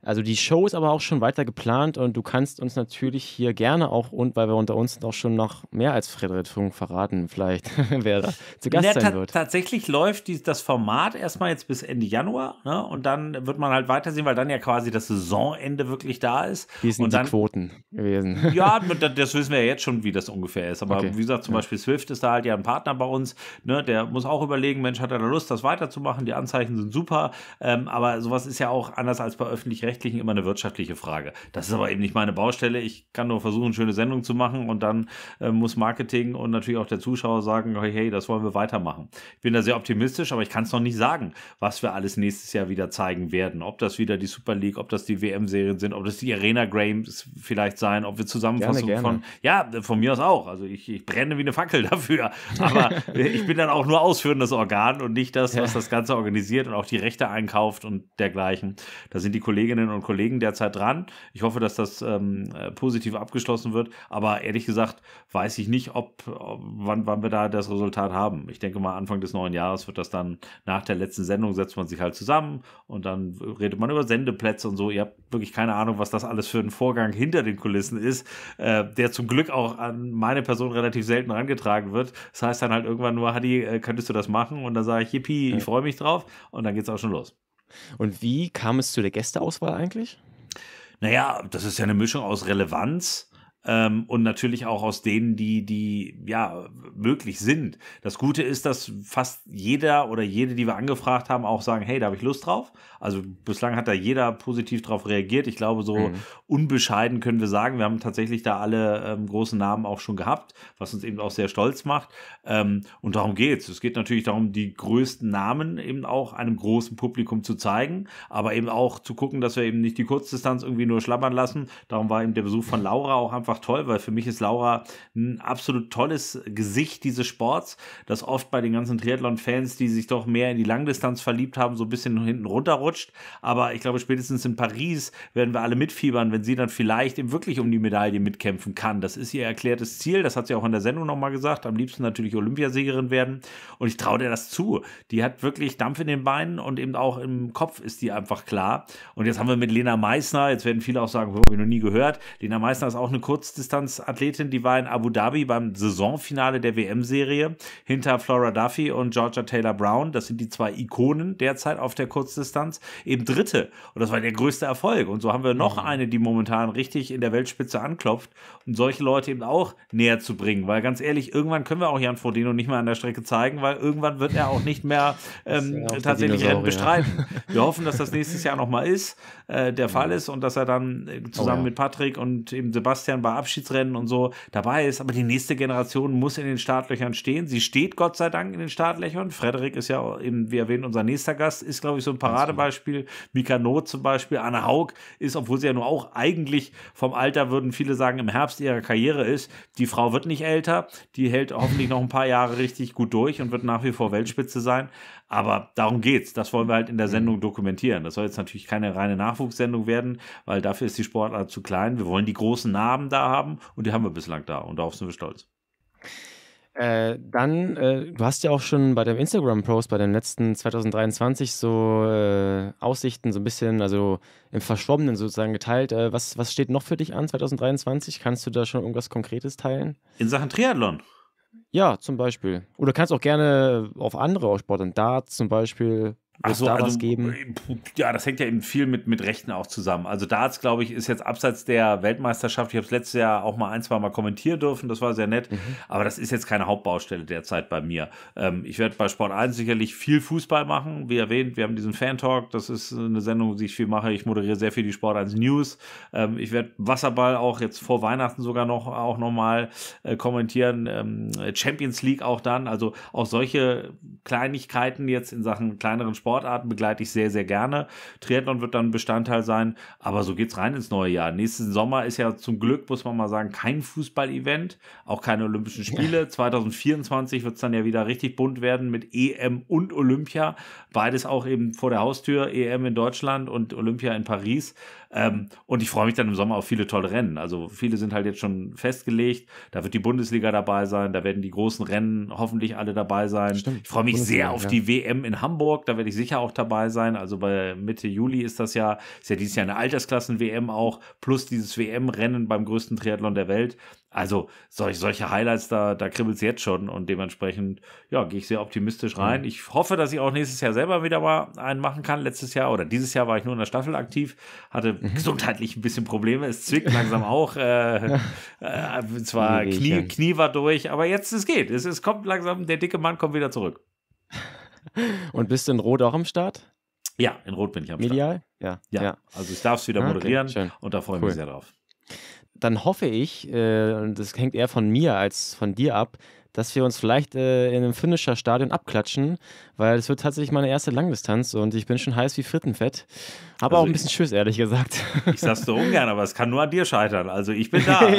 Also die Show ist aber auch schon weiter geplant und du kannst uns natürlich hier gerne auch, und weil wir unter uns auch schon noch mehr als Friedrich Funk verraten, vielleicht, wer da zu Gast ja, sein wird. Tatsächlich läuft die, das Format erstmal jetzt bis Ende Januar ne? und dann wird man halt weitersehen, weil dann ja quasi das Saisonende wirklich da ist. Wie sind und die Quoten gewesen? Ja, das wissen wir ja jetzt schon, wie das ungefähr ist. Aber okay. wie gesagt, zum ja. Beispiel Swift ist da halt ja ein Partner bei uns, ne? der muss auch überlegen, Mensch, hat er da Lust, das weiterzumachen? Die Anzeichen sind super, ähm, aber sowas ist ja auch anders als bei öffentlich-rechtlichen rechtlichen immer eine wirtschaftliche Frage. Das ist aber eben nicht meine Baustelle. Ich kann nur versuchen, schöne Sendung zu machen und dann äh, muss Marketing und natürlich auch der Zuschauer sagen, hey, hey, das wollen wir weitermachen. Ich bin da sehr optimistisch, aber ich kann es noch nicht sagen, was wir alles nächstes Jahr wieder zeigen werden. Ob das wieder die Super League, ob das die WM-Serien sind, ob das die Arena Games vielleicht sein, ob wir Zusammenfassungen von, ja, von mir aus auch. Also ich, ich brenne wie eine Fackel dafür. Aber ich bin dann auch nur ausführendes Organ und nicht das, was das Ganze organisiert und auch die Rechte einkauft und dergleichen. Da sind die Kolleginnen Kolleginnen und Kollegen derzeit dran. Ich hoffe, dass das ähm, äh, positiv abgeschlossen wird. Aber ehrlich gesagt weiß ich nicht, ob, ob, wann, wann wir da das Resultat haben. Ich denke mal, Anfang des neuen Jahres wird das dann nach der letzten Sendung setzt man sich halt zusammen und dann redet man über Sendeplätze und so. Ihr habt wirklich keine Ahnung, was das alles für ein Vorgang hinter den Kulissen ist, äh, der zum Glück auch an meine Person relativ selten herangetragen wird. Das heißt dann halt irgendwann nur, Hadi, äh, könntest du das machen? Und dann sage ich, yippie, ich freue mich drauf. Und dann geht es auch schon los. Und wie kam es zu der Gästeauswahl eigentlich? Naja, das ist ja eine Mischung aus Relevanz, ähm, und natürlich auch aus denen, die, die ja möglich sind. Das Gute ist, dass fast jeder oder jede, die wir angefragt haben, auch sagen, hey, da habe ich Lust drauf. Also bislang hat da jeder positiv drauf reagiert. Ich glaube, so mhm. unbescheiden können wir sagen, wir haben tatsächlich da alle ähm, großen Namen auch schon gehabt, was uns eben auch sehr stolz macht. Ähm, und darum geht Es Es geht natürlich darum, die größten Namen eben auch einem großen Publikum zu zeigen, aber eben auch zu gucken, dass wir eben nicht die Kurzdistanz irgendwie nur schlabbern lassen. Darum war eben der Besuch von Laura auch einfach einfach toll, weil für mich ist Laura ein absolut tolles Gesicht dieses Sports, das oft bei den ganzen Triathlon-Fans, die sich doch mehr in die Langdistanz verliebt haben, so ein bisschen hinten runterrutscht. Aber ich glaube, spätestens in Paris werden wir alle mitfiebern, wenn sie dann vielleicht eben wirklich um die Medaille mitkämpfen kann. Das ist ihr erklärtes Ziel, das hat sie auch in der Sendung nochmal gesagt. Am liebsten natürlich Olympiasiegerin werden. Und ich traue dir das zu. Die hat wirklich Dampf in den Beinen und eben auch im Kopf ist die einfach klar. Und jetzt haben wir mit Lena Meissner, jetzt werden viele auch sagen, habe ich noch nie gehört. Lena Meissner ist auch eine kurze Kurzdistanzathletin, die war in Abu Dhabi beim Saisonfinale der WM-Serie hinter Flora Duffy und Georgia Taylor Brown. Das sind die zwei Ikonen derzeit auf der Kurzdistanz. Eben Dritte. Und das war der größte Erfolg. Und so haben wir noch mhm. eine, die momentan richtig in der Weltspitze anklopft, um solche Leute eben auch näher zu bringen. Weil ganz ehrlich, irgendwann können wir auch Jan Frodeno nicht mehr an der Strecke zeigen, weil irgendwann wird er auch nicht mehr ähm, tatsächlich Rennen bestreiten. Wir hoffen, dass das nächstes Jahr nochmal ist, äh, der Fall ist und dass er dann äh, zusammen oh ja. mit Patrick und eben Sebastian bei oder Abschiedsrennen und so dabei ist. Aber die nächste Generation muss in den Startlöchern stehen. Sie steht Gott sei Dank in den Startlöchern. Frederik ist ja, eben, wie erwähnt, unser nächster Gast, ist, glaube ich, so ein genau. Paradebeispiel. Mika Not zum Beispiel. Anna Haug ist, obwohl sie ja nur auch eigentlich vom Alter, würden viele sagen, im Herbst ihrer Karriere ist. Die Frau wird nicht älter. Die hält hoffentlich noch ein paar Jahre richtig gut durch und wird nach wie vor Weltspitze sein. Aber darum geht's. Das wollen wir halt in der mhm. Sendung dokumentieren. Das soll jetzt natürlich keine reine Nachwuchssendung werden, weil dafür ist die Sportart zu klein. Wir wollen die großen Namen da haben und die haben wir bislang da und darauf sind wir stolz. Äh, dann, äh, du hast ja auch schon bei dem Instagram-Post, bei den letzten 2023 so äh, Aussichten so ein bisschen, also im Verschwommenen sozusagen geteilt. Äh, was, was steht noch für dich an 2023? Kannst du da schon irgendwas Konkretes teilen? In Sachen Triathlon. Ja, zum Beispiel. Oder kannst auch gerne auf andere Sportarten, Darts zum Beispiel, wird so, da also, was geben? Äh, ja, das hängt ja eben viel mit, mit Rechten auch zusammen. Also Darts, glaube ich, ist jetzt abseits der Weltmeisterschaft. Ich habe es letztes Jahr auch mal ein, zwei Mal kommentieren dürfen. Das war sehr nett. Mhm. Aber das ist jetzt keine Hauptbaustelle derzeit bei mir. Ähm, ich werde bei Sport 1 sicherlich viel Fußball machen. Wie erwähnt, wir haben diesen Fan-Talk. Das ist eine Sendung, die ich viel mache. Ich moderiere sehr viel die Sport 1 News. Ähm, ich werde Wasserball auch jetzt vor Weihnachten sogar noch, auch nochmal äh, kommentieren. Ähm, Champions League auch dann. Also auch solche Kleinigkeiten jetzt in Sachen kleineren Sport Sportarten begleite ich sehr, sehr gerne. Triathlon wird dann Bestandteil sein, aber so geht es rein ins neue Jahr. Nächsten Sommer ist ja zum Glück, muss man mal sagen, kein Fußball-Event, auch keine Olympischen Spiele. Ja. 2024 es dann ja wieder richtig bunt werden mit EM und Olympia. Beides auch eben vor der Haustür, EM in Deutschland und Olympia in Paris. Ähm, und ich freue mich dann im Sommer auf viele tolle Rennen. Also viele sind halt jetzt schon festgelegt. Da wird die Bundesliga dabei sein. Da werden die großen Rennen hoffentlich alle dabei sein. Stimmt, ich freue mich sehr auf ja. die WM in Hamburg. Da werde ich sicher auch dabei sein. Also bei Mitte Juli ist das ja, ist ja dieses Jahr eine Altersklassen-WM auch, plus dieses WM-Rennen beim größten Triathlon der Welt also solch, solche Highlights, da, da kribbelt es jetzt schon und dementsprechend, ja, gehe ich sehr optimistisch rein. Mhm. Ich hoffe, dass ich auch nächstes Jahr selber wieder mal einen machen kann. Letztes Jahr oder dieses Jahr war ich nur in der Staffel aktiv, hatte mhm. gesundheitlich ein bisschen Probleme, es zwickt langsam auch. Äh, äh, zwar Knie, Knie war durch, aber jetzt es geht. Es, es kommt langsam, der dicke Mann kommt wieder zurück. Und bist du in Rot auch am Start? Ja, in Rot bin ich am Medial? Start. Medial? Ja, ja. ja. Also ich darf es wieder ah, moderieren okay. und da freue ich cool. mich sehr drauf dann hoffe ich, äh, das hängt eher von mir als von dir ab, dass wir uns vielleicht äh, in einem Finisher-Stadion abklatschen, weil es wird tatsächlich meine erste Langdistanz und ich bin schon heiß wie Frittenfett. Aber also auch ein bisschen Tschüss, ehrlich gesagt. Ich sag's so ungern, aber es kann nur an dir scheitern. Also ich bin da.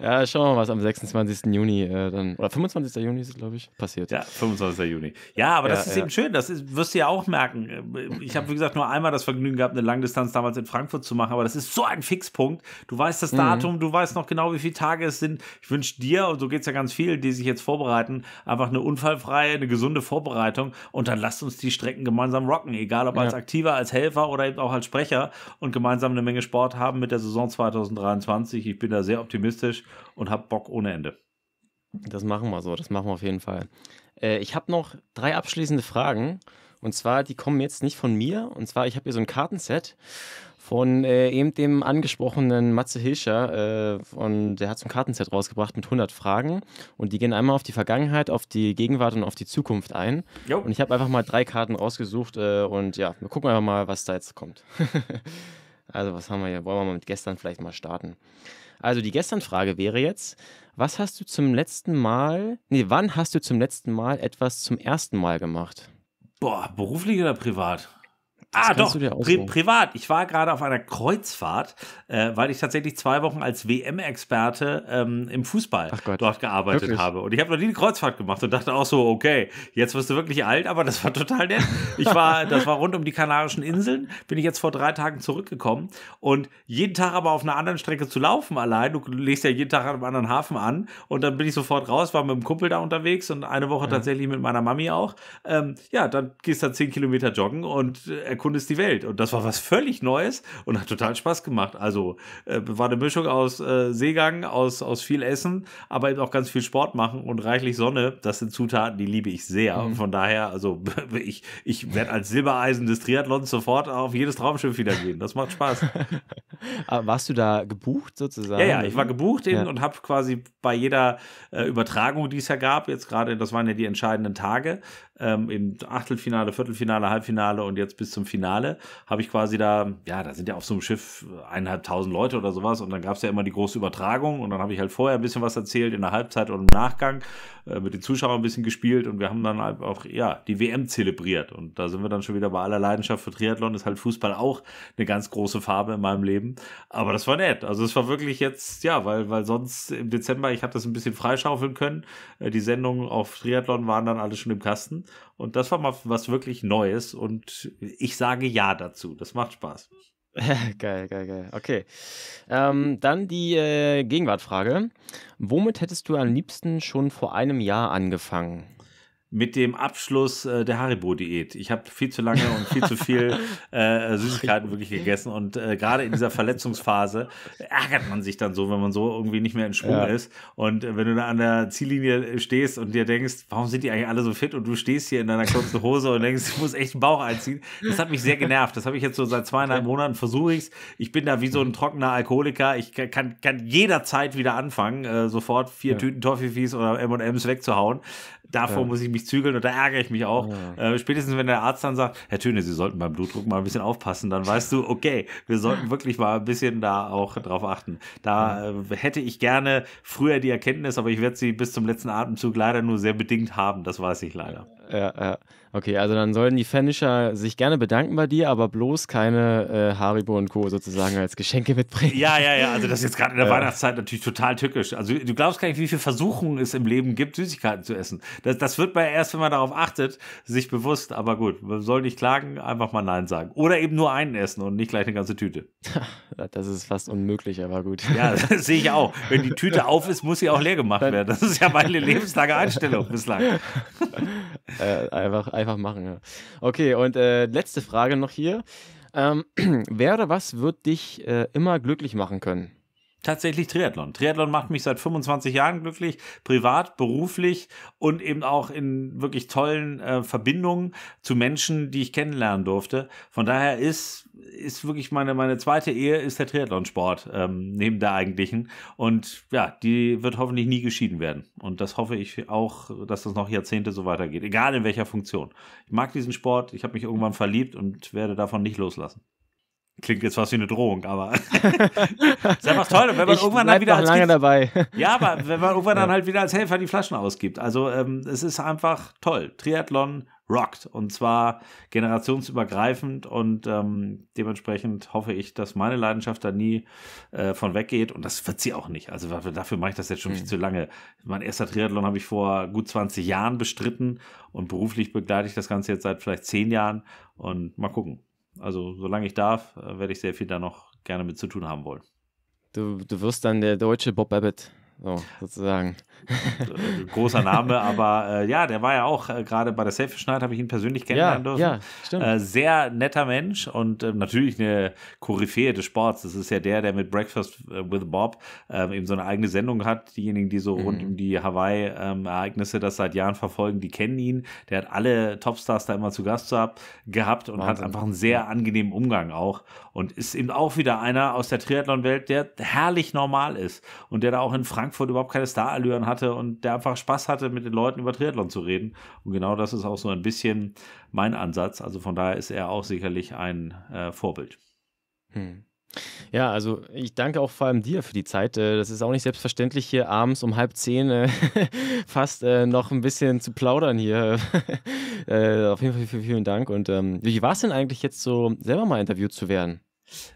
ja, schauen wir mal, was am 26. Juni äh, dann, oder 25. Juni ist glaube ich, passiert. Ja, 25. Juni. Ja, aber ja, das ist ja. eben schön. Das ist, wirst du ja auch merken. Ich habe, wie gesagt, nur einmal das Vergnügen gehabt, eine Langdistanz damals in Frankfurt zu machen, aber das ist so ein Fixpunkt. Du weißt das mhm. Datum, mhm. du weißt noch genau, wie viele Tage Tage es sind. Ich wünsche dir, und so geht es ja ganz vielen, die sich jetzt vorbereiten, einfach eine unfallfreie, eine gesunde Vorbereitung und dann lasst uns die Strecken gemeinsam rocken, egal ob ja. als Aktiver, als Helfer oder eben auch als Sprecher und gemeinsam eine Menge Sport haben mit der Saison 2023. Ich bin da sehr optimistisch und habe Bock ohne Ende. Das machen wir so, das machen wir auf jeden Fall. Äh, ich habe noch drei abschließende Fragen. Und zwar, die kommen jetzt nicht von mir. Und zwar, ich habe hier so ein Kartenset von äh, eben dem angesprochenen Matze Hilscher. Äh, und der hat so ein Kartenset rausgebracht mit 100 Fragen. Und die gehen einmal auf die Vergangenheit, auf die Gegenwart und auf die Zukunft ein. Jo. Und ich habe einfach mal drei Karten rausgesucht. Äh, und ja, wir gucken einfach mal, was da jetzt kommt. also, was haben wir hier? Wollen wir mal mit gestern vielleicht mal starten? Also, die Gestern-Frage wäre jetzt: Was hast du zum letzten Mal, nee, wann hast du zum letzten Mal etwas zum ersten Mal gemacht? Boah, beruflich oder privat? ah, doch, Pri privat. Ich war gerade auf einer Kreuzfahrt, äh, weil ich tatsächlich zwei Wochen als WM-Experte ähm, im Fußball dort gearbeitet wirklich? habe. Und ich habe noch nie eine Kreuzfahrt gemacht und dachte auch so, okay, jetzt wirst du wirklich alt, aber das war total nett. Ich war, das war rund um die Kanarischen Inseln, bin ich jetzt vor drei Tagen zurückgekommen und jeden Tag aber auf einer anderen Strecke zu laufen allein, du legst ja jeden Tag an einem anderen Hafen an und dann bin ich sofort raus, war mit einem Kumpel da unterwegs und eine Woche ja. Mhm. tatsächlich mit meiner Mami auch. Ähm, ja, dann gehst du da zehn Kilometer joggen und äh, Kunde ist die Welt. Und das war was völlig Neues und hat total Spaß gemacht. Also äh, war eine Mischung aus äh, Seegang, aus, aus viel Essen, aber eben auch ganz viel Sport machen und reichlich Sonne. Das sind Zutaten, die liebe ich sehr. Mhm. Und von daher, also ich, ich werde als Silbereisen des Triathlons sofort auf jedes Traumschiff wieder gehen. Das macht Spaß. warst du da gebucht sozusagen? Ja, ja, ich war gebucht ja. und habe quasi bei jeder äh, Übertragung, die es ja gab, jetzt gerade, das waren ja die entscheidenden Tage, ähm, im Achtelfinale, Viertelfinale, Halbfinale und jetzt bis zum Finale, habe ich quasi da, ja, da sind ja auf so einem Schiff eineinhalbtausend Leute oder sowas und dann gab es ja immer die große Übertragung und dann habe ich halt vorher ein bisschen was erzählt in der Halbzeit und im Nachgang äh, mit den Zuschauern ein bisschen gespielt und wir haben dann halt auch, ja, die WM zelebriert und da sind wir dann schon wieder bei aller Leidenschaft für Triathlon, ist halt Fußball auch eine ganz große Farbe in meinem Leben, aber das war nett, also es war wirklich jetzt, ja, weil, weil sonst im Dezember, ich habe das ein bisschen freischaufeln können, äh, die Sendungen auf Triathlon waren dann alle schon im Kasten und das war mal was wirklich Neues und ich sage ja dazu. Das macht Spaß. geil, geil, geil. Okay. Ähm, dann die äh, Gegenwartfrage. Womit hättest du am liebsten schon vor einem Jahr angefangen? mit dem Abschluss äh, der Haribo-Diät. Ich habe viel zu lange und viel zu viel äh, äh, Süßigkeiten wirklich gegessen und äh, gerade in dieser Verletzungsphase ärgert man sich dann so, wenn man so irgendwie nicht mehr in Schwung ja. ist. Und äh, wenn du da an der Ziellinie stehst und dir denkst, warum sind die eigentlich alle so fit und du stehst hier in deiner kurzen Hose und denkst, ich muss echt einen Bauch einziehen. Das hat mich sehr genervt. Das habe ich jetzt so seit zweieinhalb okay. Monaten versuche ich's. Ich bin da wie so ein trockener Alkoholiker. Ich kann, kann jederzeit wieder anfangen, äh, sofort vier ja. Tüten Toffifees oder M&Ms wegzuhauen. Davor ja. muss ich mich zügeln und da ärgere ich mich auch. Ja. Ah. Äh, spätestens, wenn der Arzt dann sagt, Herr Töne, Sie sollten beim Blutdruck mal ein bisschen aufpassen, dann weißt du, okay, wir sollten wirklich mal ein bisschen da auch drauf achten. Da äh, hätte ich gerne früher die Erkenntnis, aber ich werde sie bis zum letzten Atemzug leider nur sehr bedingt haben. Das weiß ich leider. Ja, ja. Okay, also dann sollen die Fanischer sich gerne bedanken bei dir, aber bloß keine äh, Haribo und Co. sozusagen als Geschenke mitbringen. Ja, ja, ja. Also das ist jetzt gerade in der äh. Weihnachtszeit natürlich total tückisch. Also du glaubst gar nicht, wie viele Versuchungen es im Leben gibt, Süßigkeiten zu essen. Das, das wird bei erst, wenn man darauf achtet, sich bewusst. Aber gut, man soll nicht klagen, einfach mal Nein sagen. Oder eben nur einen essen und nicht gleich eine ganze Tüte. Das ist fast unmöglich, aber gut. Ja, das sehe ich auch. Wenn die Tüte auf ist, muss sie auch leer gemacht werden. Das ist ja meine lebenslange Einstellung bislang. Äh, einfach, einfach einfach machen. Ja. Okay, und äh, letzte Frage noch hier. Ähm, wer oder was wird dich äh, immer glücklich machen können? tatsächlich Triathlon. Triathlon macht mich seit 25 Jahren glücklich, privat, beruflich und eben auch in wirklich tollen äh, Verbindungen zu Menschen, die ich kennenlernen durfte. Von daher ist, ist wirklich meine, meine zweite Ehe ist der Triathlonsport ähm, neben der eigentlichen. Und ja, die wird hoffentlich nie geschieden werden. Und das hoffe ich auch, dass das noch Jahrzehnte so weitergeht, egal in welcher Funktion. Ich mag diesen Sport, ich habe mich irgendwann verliebt und werde davon nicht loslassen. Klingt jetzt fast wie eine Drohung, aber ist einfach toll. wenn man ich irgendwann dann wieder als lange dabei. ja, aber wenn man irgendwann ja. dann halt wieder als Helfer die Flaschen ausgibt. Also ähm, es ist einfach toll. Triathlon rockt und zwar generationsübergreifend und ähm, dementsprechend hoffe ich, dass meine Leidenschaft da nie äh, von weggeht und das wird sie auch nicht. Also dafür mache ich das jetzt schon mhm. viel hm. zu lange. Mein erster Triathlon habe ich vor gut 20 Jahren bestritten und beruflich begleite ich das Ganze jetzt seit vielleicht 10 Jahren und mal gucken. Also solange ich darf, äh, werde ich sehr viel da noch gerne mit zu tun haben wollen. Du, du wirst dann der deutsche Bob Abbott, so, sozusagen. Äh, großer Name, aber äh, ja, der war ja auch äh, gerade bei der Selfish Night, habe ich ihn persönlich kennenlernen ja, dürfen. Ja, stimmt. Äh, sehr netter Mensch und äh, natürlich eine Koryphäe des Sports. Das ist ja der, der mit Breakfast äh, with Bob ähm, eben so eine eigene Sendung hat. Diejenigen, die so mhm. rund um die Hawaii-Ereignisse ähm, das seit Jahren verfolgen, die kennen ihn. Der hat alle Topstars da immer zu Gast gehabt und Wahnsinn. hat einfach einen sehr angenehmen Umgang auch und ist eben auch wieder einer aus der Triathlon-Welt, der herrlich normal ist und der da auch in Frankfurt überhaupt keine Starallüren hat hatte und der einfach Spaß hatte, mit den Leuten über Triathlon zu reden. Und genau das ist auch so ein bisschen mein Ansatz. Also von daher ist er auch sicherlich ein äh, Vorbild. Hm. Ja, also ich danke auch vor allem dir für die Zeit. Äh, das ist auch nicht selbstverständlich, hier abends um halb zehn äh, fast äh, noch ein bisschen zu plaudern hier. auf jeden Fall vielen, Dank. Und ähm, wie war es denn eigentlich jetzt so, selber mal interviewt zu werden?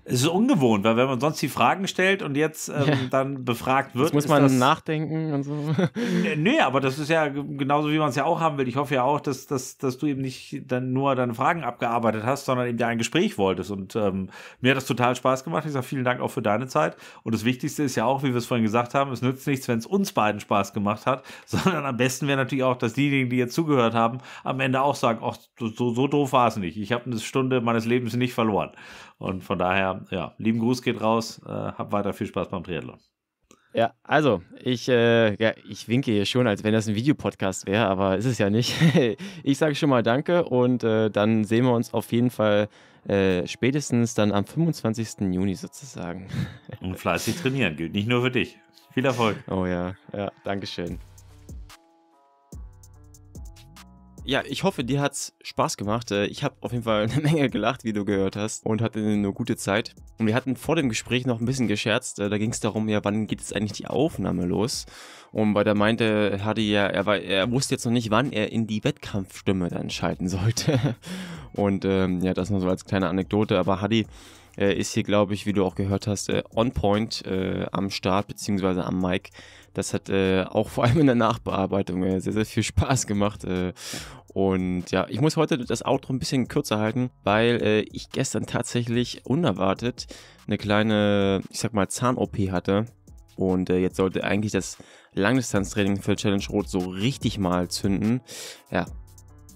Es ist ungewohnt, weil wenn man sonst die Fragen stellt und jetzt ähm, ja. dann befragt wird. Jetzt muss man das, nachdenken und so. Nö, aber das ist ja genauso, wie man es ja auch haben will. Ich hoffe ja auch, dass, dass, dass du eben nicht dann nur deine Fragen abgearbeitet hast, sondern eben dir ein Gespräch wolltest. Und ähm, mir hat das total Spaß gemacht. Ich sage vielen Dank auch für deine Zeit. Und das Wichtigste ist ja auch, wie wir es vorhin gesagt haben, es nützt nichts, wenn es uns beiden Spaß gemacht hat, sondern am besten wäre natürlich auch, dass diejenigen, die jetzt zugehört haben, am Ende auch sagen, ach, so, so doof war es nicht. Ich habe eine Stunde meines Lebens nicht verloren. Und von daher, ja, lieben Gruß geht raus. Äh, hab weiter viel Spaß beim Triathlon. Ja, also ich, äh, ja, ich winke hier schon, als wenn das ein Videopodcast wäre, aber ist es ja nicht. ich sage schon mal Danke und äh, dann sehen wir uns auf jeden Fall äh, spätestens dann am 25. Juni sozusagen. und fleißig trainieren gilt nicht nur für dich. Viel Erfolg. Oh ja, ja, Dankeschön. ja, ich hoffe, dir hat's Spaß gemacht. Äh, ich habe auf jeden Fall eine Menge gelacht, wie du gehört hast und hatte eine gute Zeit. Und wir hatten vor dem Gespräch noch ein bisschen gescherzt. Äh, da ging es darum, ja, wann geht jetzt eigentlich die Aufnahme los? Und weil der meinte, hatte ja, er, war, er wusste jetzt noch nicht, wann er in die Wettkampfstimme dann schalten sollte. Und ähm, ja, das nur so als kleine Anekdote. Aber Hadi äh, ist hier, glaube ich, wie du auch gehört hast, äh, on point äh, am Start beziehungsweise am Mic. Das hat äh, auch vor allem in der Nachbearbeitung sehr, sehr viel Spaß gemacht. Und ja, ich muss heute das Outro ein bisschen kürzer halten, weil äh, ich gestern tatsächlich unerwartet eine kleine, ich sag mal, Zahn-OP hatte. Und äh, jetzt sollte eigentlich das Langdistanztraining für Challenge Rot so richtig mal zünden. Ja,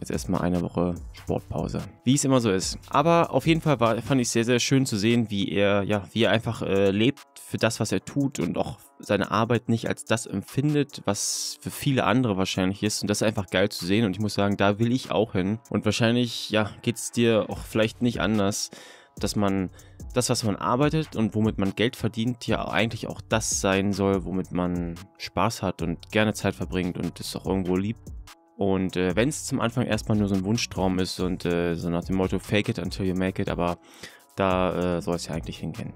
jetzt erstmal eine Woche Sportpause. Wie es immer so ist. Aber auf jeden Fall war, fand ich es sehr, sehr schön zu sehen, wie er, ja, wie er einfach äh, lebt für das, was er tut und auch seine Arbeit nicht als das empfindet, was für viele andere wahrscheinlich ist. Und das ist einfach geil zu sehen. Und ich muss sagen, da will ich auch hin. Und wahrscheinlich, ja, geht es dir auch vielleicht nicht anders, dass man das, was man arbeitet und womit man Geld verdient, ja eigentlich auch das sein soll, womit man Spaß hat und gerne Zeit verbringt und es auch irgendwo liebt. Und äh, wenn es zum Anfang erstmal nur so ein Wunschtraum ist und äh, so nach dem Motto Fake it until you make it, aber da äh, soll es ja eigentlich hingehen.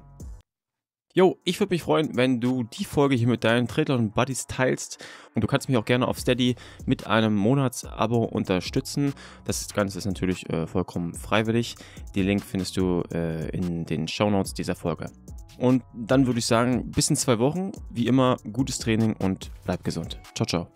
Jo, ich würde mich freuen, wenn du die Folge hier mit deinen und Buddies teilst und du kannst mich auch gerne auf Steady mit einem Monatsabo unterstützen. Das Ganze ist natürlich äh, vollkommen freiwillig. Den Link findest du äh, in den Shownotes dieser Folge. Und dann würde ich sagen, bis in zwei Wochen. Wie immer, gutes Training und bleib gesund. Ciao, ciao.